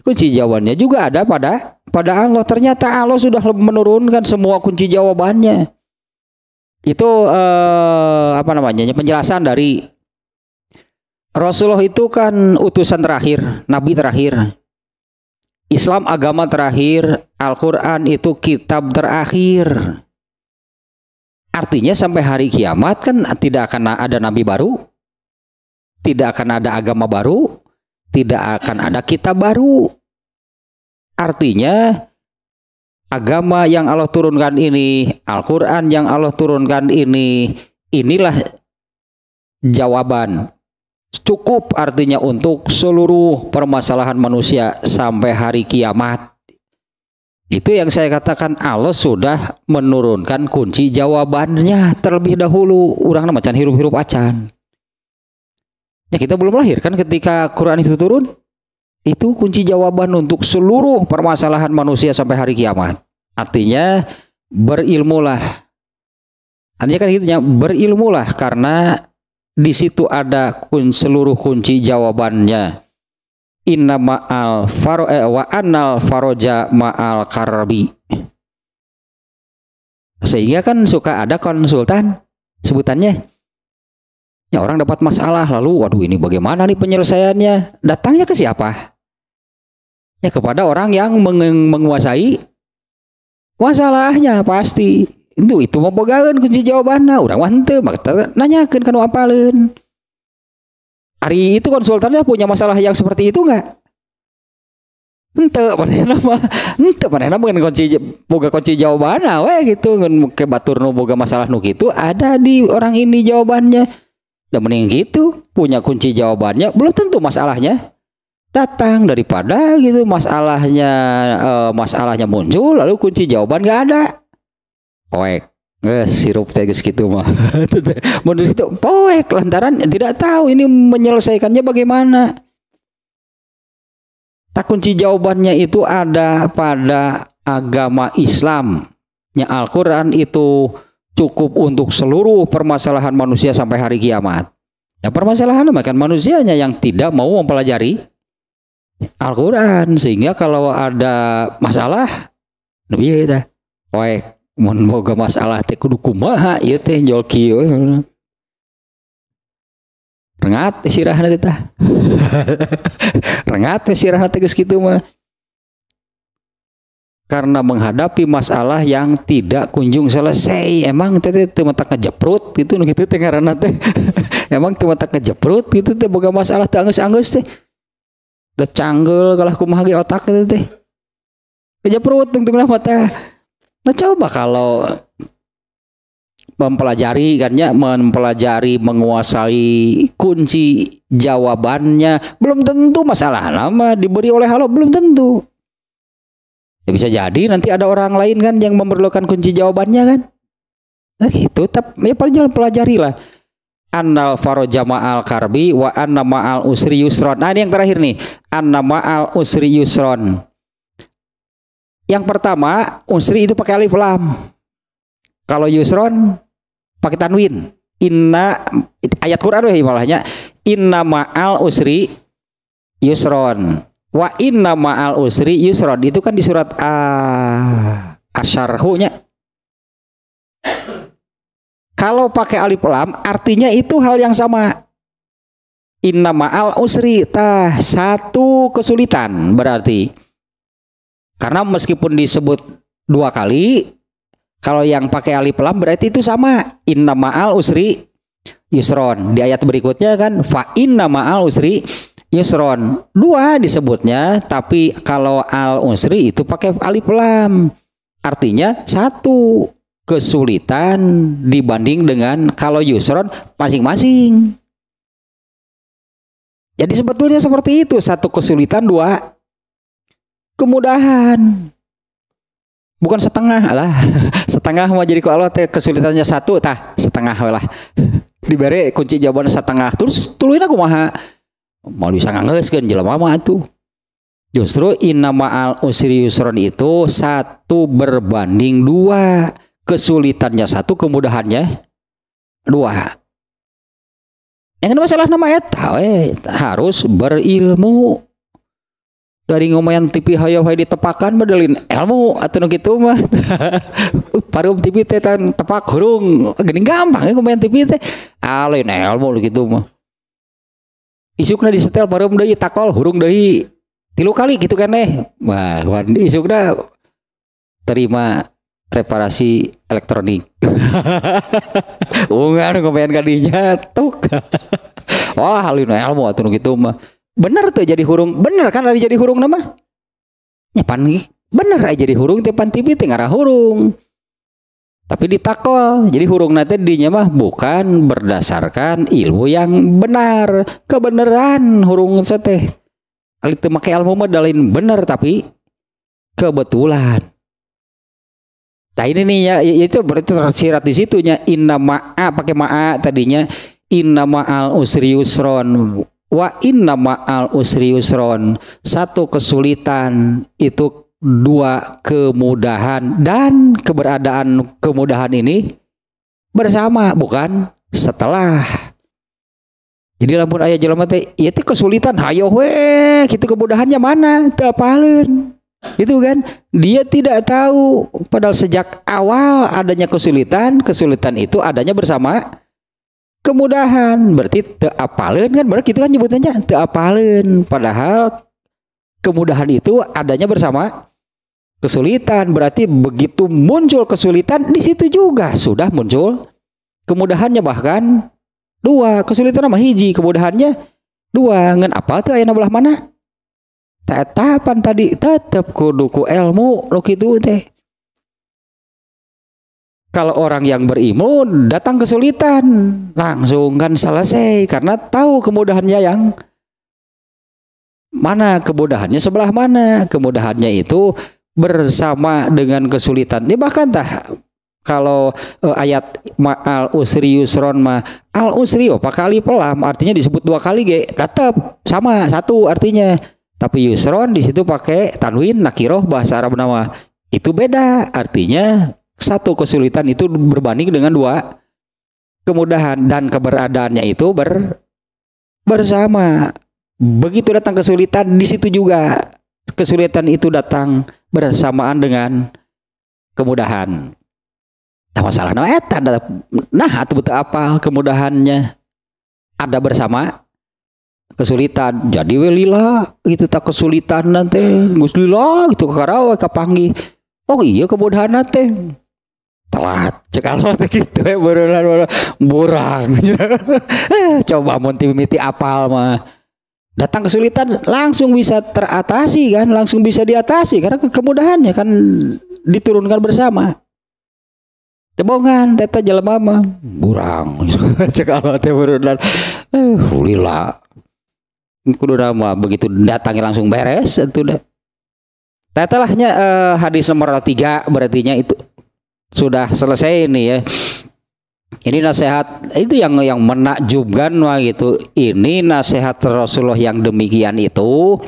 kunci jawabannya juga ada pada pada Allah ternyata Allah sudah menurunkan semua kunci jawabannya itu eh, apa namanya penjelasan dari Rasulullah itu kan utusan terakhir, nabi terakhir. Islam agama terakhir, Al-Quran itu kitab terakhir. Artinya sampai hari kiamat kan tidak akan ada nabi baru, tidak akan ada agama baru, tidak akan ada kitab baru. Artinya agama yang Allah turunkan ini, Al-Quran yang Allah turunkan ini, inilah jawaban cukup artinya untuk seluruh permasalahan manusia sampai hari kiamat. Itu yang saya katakan Allah sudah menurunkan kunci jawabannya terlebih dahulu. Orang macan hirup-hirup acan. Ya kita belum lahir kan ketika Quran itu turun. Itu kunci jawaban untuk seluruh permasalahan manusia sampai hari kiamat. Artinya berilmulah. Artinya kan gitu ya, berilmulah karena di situ ada kun seluruh kunci jawabannya. Inna ma'al faro eh, wa anal faroja ma'al karbi. Sehingga kan suka ada konsultan sebutannya. Ya orang dapat masalah lalu waduh ini bagaimana nih penyelesaiannya? Datangnya ke siapa? Ya kepada orang yang menguasai masalahnya pasti itu itu mau bogaun kunci jawabannya orang wante maka nanyakan kan apalin hari itu konsultannya punya masalah yang seperti itu nggak ente mana nama ente mana nama dengan kunci boga kunci jawabannya weh gitu dengan ke batur nu boga masalah nu gitu ada di orang ini jawabannya dan mending gitu punya kunci jawabannya belum tentu masalahnya datang daripada gitu masalahnya eh, masalahnya muncul lalu kunci jawaban nggak ada poek Eh, sirup teh gitu mah. Menurut [laughs] itu poek lantaran tidak tahu ini menyelesaikannya bagaimana. Tak kunci jawabannya itu ada pada agama Islam. Ya al itu cukup untuk seluruh permasalahan manusia sampai hari kiamat. Ya permasalahan makan manusianya yang tidak mau mempelajari Alquran, Sehingga kalau ada masalah, lebih ya, poek mun boga masalah teh kudu kumaha ieu teh jol kieu rengat teh sirahna teh tah [laughs] rengat teh sirahna teh geus kitu mah karena menghadapi masalah yang tidak kunjung selesai emang teh teh mata kejeprut gitu nu kitu teh ngaranna teh [laughs] emang teh mata kejeprut gitu teh boga masalah teh anggeus-anggeus teh da canggeul kalah kumaha ge otak teh teh kejeprut tungtunglah mata Nah coba kalau mempelajari kan ya mempelajari menguasai kunci jawabannya belum tentu masalah lama diberi oleh Allah belum tentu ya bisa jadi nanti ada orang lain kan yang memerlukan kunci jawabannya kan nah gitu tapi ya paling pelajari lah annal faro karbi wa anna ma'al usri yusron nah ini yang terakhir nih anna ma'al usri yusron yang pertama, unsri itu pakai alif lam. Kalau yusron pakai tanwin. Inna ayat Quran ya malahnya inna ma'al usri yusron. Wa inna ma'al usri yusron itu kan di surat ah, asyarhunya. Kalau pakai alif lam artinya itu hal yang sama. Inna ma'al usri Ta, satu kesulitan berarti karena meskipun disebut dua kali, kalau yang pakai alif lam berarti itu sama. Inna ma'al usri yusron. Di ayat berikutnya kan fa inna ma'al usri yusron. Dua disebutnya, tapi kalau al usri itu pakai alif lam. Artinya satu kesulitan dibanding dengan kalau yusron masing-masing. Jadi sebetulnya seperti itu, satu kesulitan, dua kemudahan bukan setengah lah [laughs] setengah mau jadi ku Allah teh kesulitannya satu tah setengah lah [laughs] diberi kunci jawaban setengah terus tuluin aku maha mau bisa kan jelema mah atuh justru inna ma'al usri yusron itu satu berbanding dua kesulitannya satu kemudahannya dua yang masalah nama eta harus berilmu dari ngomongin TV hayo hayo ditepakan medalin ilmu atau nuk itu mah [laughs] parum TV teh tan tepak hurung gini gampang ya ngomongin TV teh alin ilmu gitu mah isukna di setel parum dari takol hurung dari tilu kali gitu kan eh wah wandi isukna terima reparasi elektronik [laughs] ungan ngomongin kadinya tuh [laughs] wah alin ilmu atau nuk itu mah bener tuh jadi hurung bener kan hari jadi hurung nama ya nyepan bener aja jadi hurung tepan tipi tengah hurung tapi ditakol jadi hurung nanti dinya bukan berdasarkan ilmu yang benar kebenaran hurung seteh kali itu pakai ilmu medalin benar tapi kebetulan nah ini nih ya, ya, ya itu berarti tersirat di situnya inna ma'a pakai ma'a tadinya inna ma'al usri yusron Wa inna ma'al usri usron. Satu kesulitan itu dua kemudahan dan keberadaan kemudahan ini bersama bukan setelah. Jadi lampun ayah jelema teh ya itu kesulitan hayo we itu kemudahannya mana tepalin Itu kan dia tidak tahu padahal sejak awal adanya kesulitan, kesulitan itu adanya bersama kemudahan berarti apalen kan berarti itu kan nyebutannya apalen padahal kemudahan itu adanya bersama kesulitan berarti begitu muncul kesulitan di situ juga sudah muncul kemudahannya bahkan dua kesulitan sama hiji kemudahannya dua ngen apa tuh ayana belah mana tetapan tadi tetap kuduku ilmu lo gitu teh kalau orang yang berimun datang kesulitan, langsung kan selesai karena tahu kemudahannya yang mana kemudahannya sebelah mana. Kemudahannya itu bersama dengan kesulitan. Ini bahkan tah kalau eh, ayat ma al usri yusron ma al usri apa kali pelam artinya disebut dua kali ge tetap sama satu artinya tapi yusron di situ pakai tanwin nakiroh bahasa Arab nama itu beda artinya satu kesulitan itu berbanding dengan dua kemudahan dan keberadaannya itu ber bersama. Begitu datang kesulitan di situ juga kesulitan itu datang bersamaan dengan kemudahan. Nah, masalah nah eta nah atau betul apa kemudahannya ada bersama kesulitan jadi welila itu tak kesulitan nanti gus itu gitu karawa kapangi. oh iya kemudahan nanti telat cekalo teh [laughs] gitu ya baru lalu burang coba monti apal mah datang kesulitan langsung bisa teratasi kan langsung bisa diatasi karena kemudahannya kan diturunkan bersama tebongan teta jelema mah burang [laughs] cekalo teh borolan eh lila kudu nama begitu datangnya langsung beres itu dah tetelahnya eh, hadis nomor tiga berartinya itu sudah selesai ini ya ini nasihat itu yang yang menakjubkan wah gitu ini nasihat Rasulullah yang demikian itu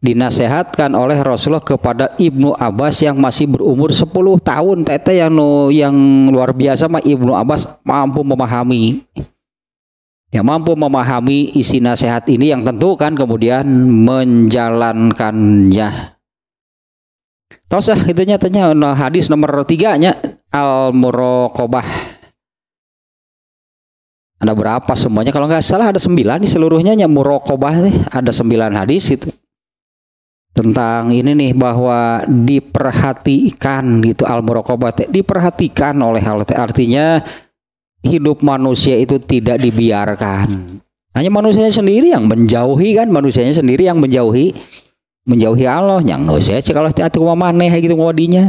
dinasehatkan oleh Rasulullah kepada Ibnu Abbas yang masih berumur 10 tahun teteh yang yang luar biasa mah Ibnu Abbas mampu memahami yang mampu memahami isi nasihat ini yang tentu kan kemudian menjalankannya Tahu sah itu nyatanya nah, hadis nomor tiga nya al murokobah. Ada berapa semuanya? Kalau nggak salah ada sembilan di seluruhnya nya murokobah nih ada sembilan hadis itu tentang ini nih bahwa diperhatikan gitu al murokobah diperhatikan oleh hal artinya hidup manusia itu tidak dibiarkan. Hanya manusianya sendiri yang menjauhi kan manusianya sendiri yang menjauhi menjauhi Allah nyanggo saya sih kalau hati-hati rumah maneh gitu ngodinya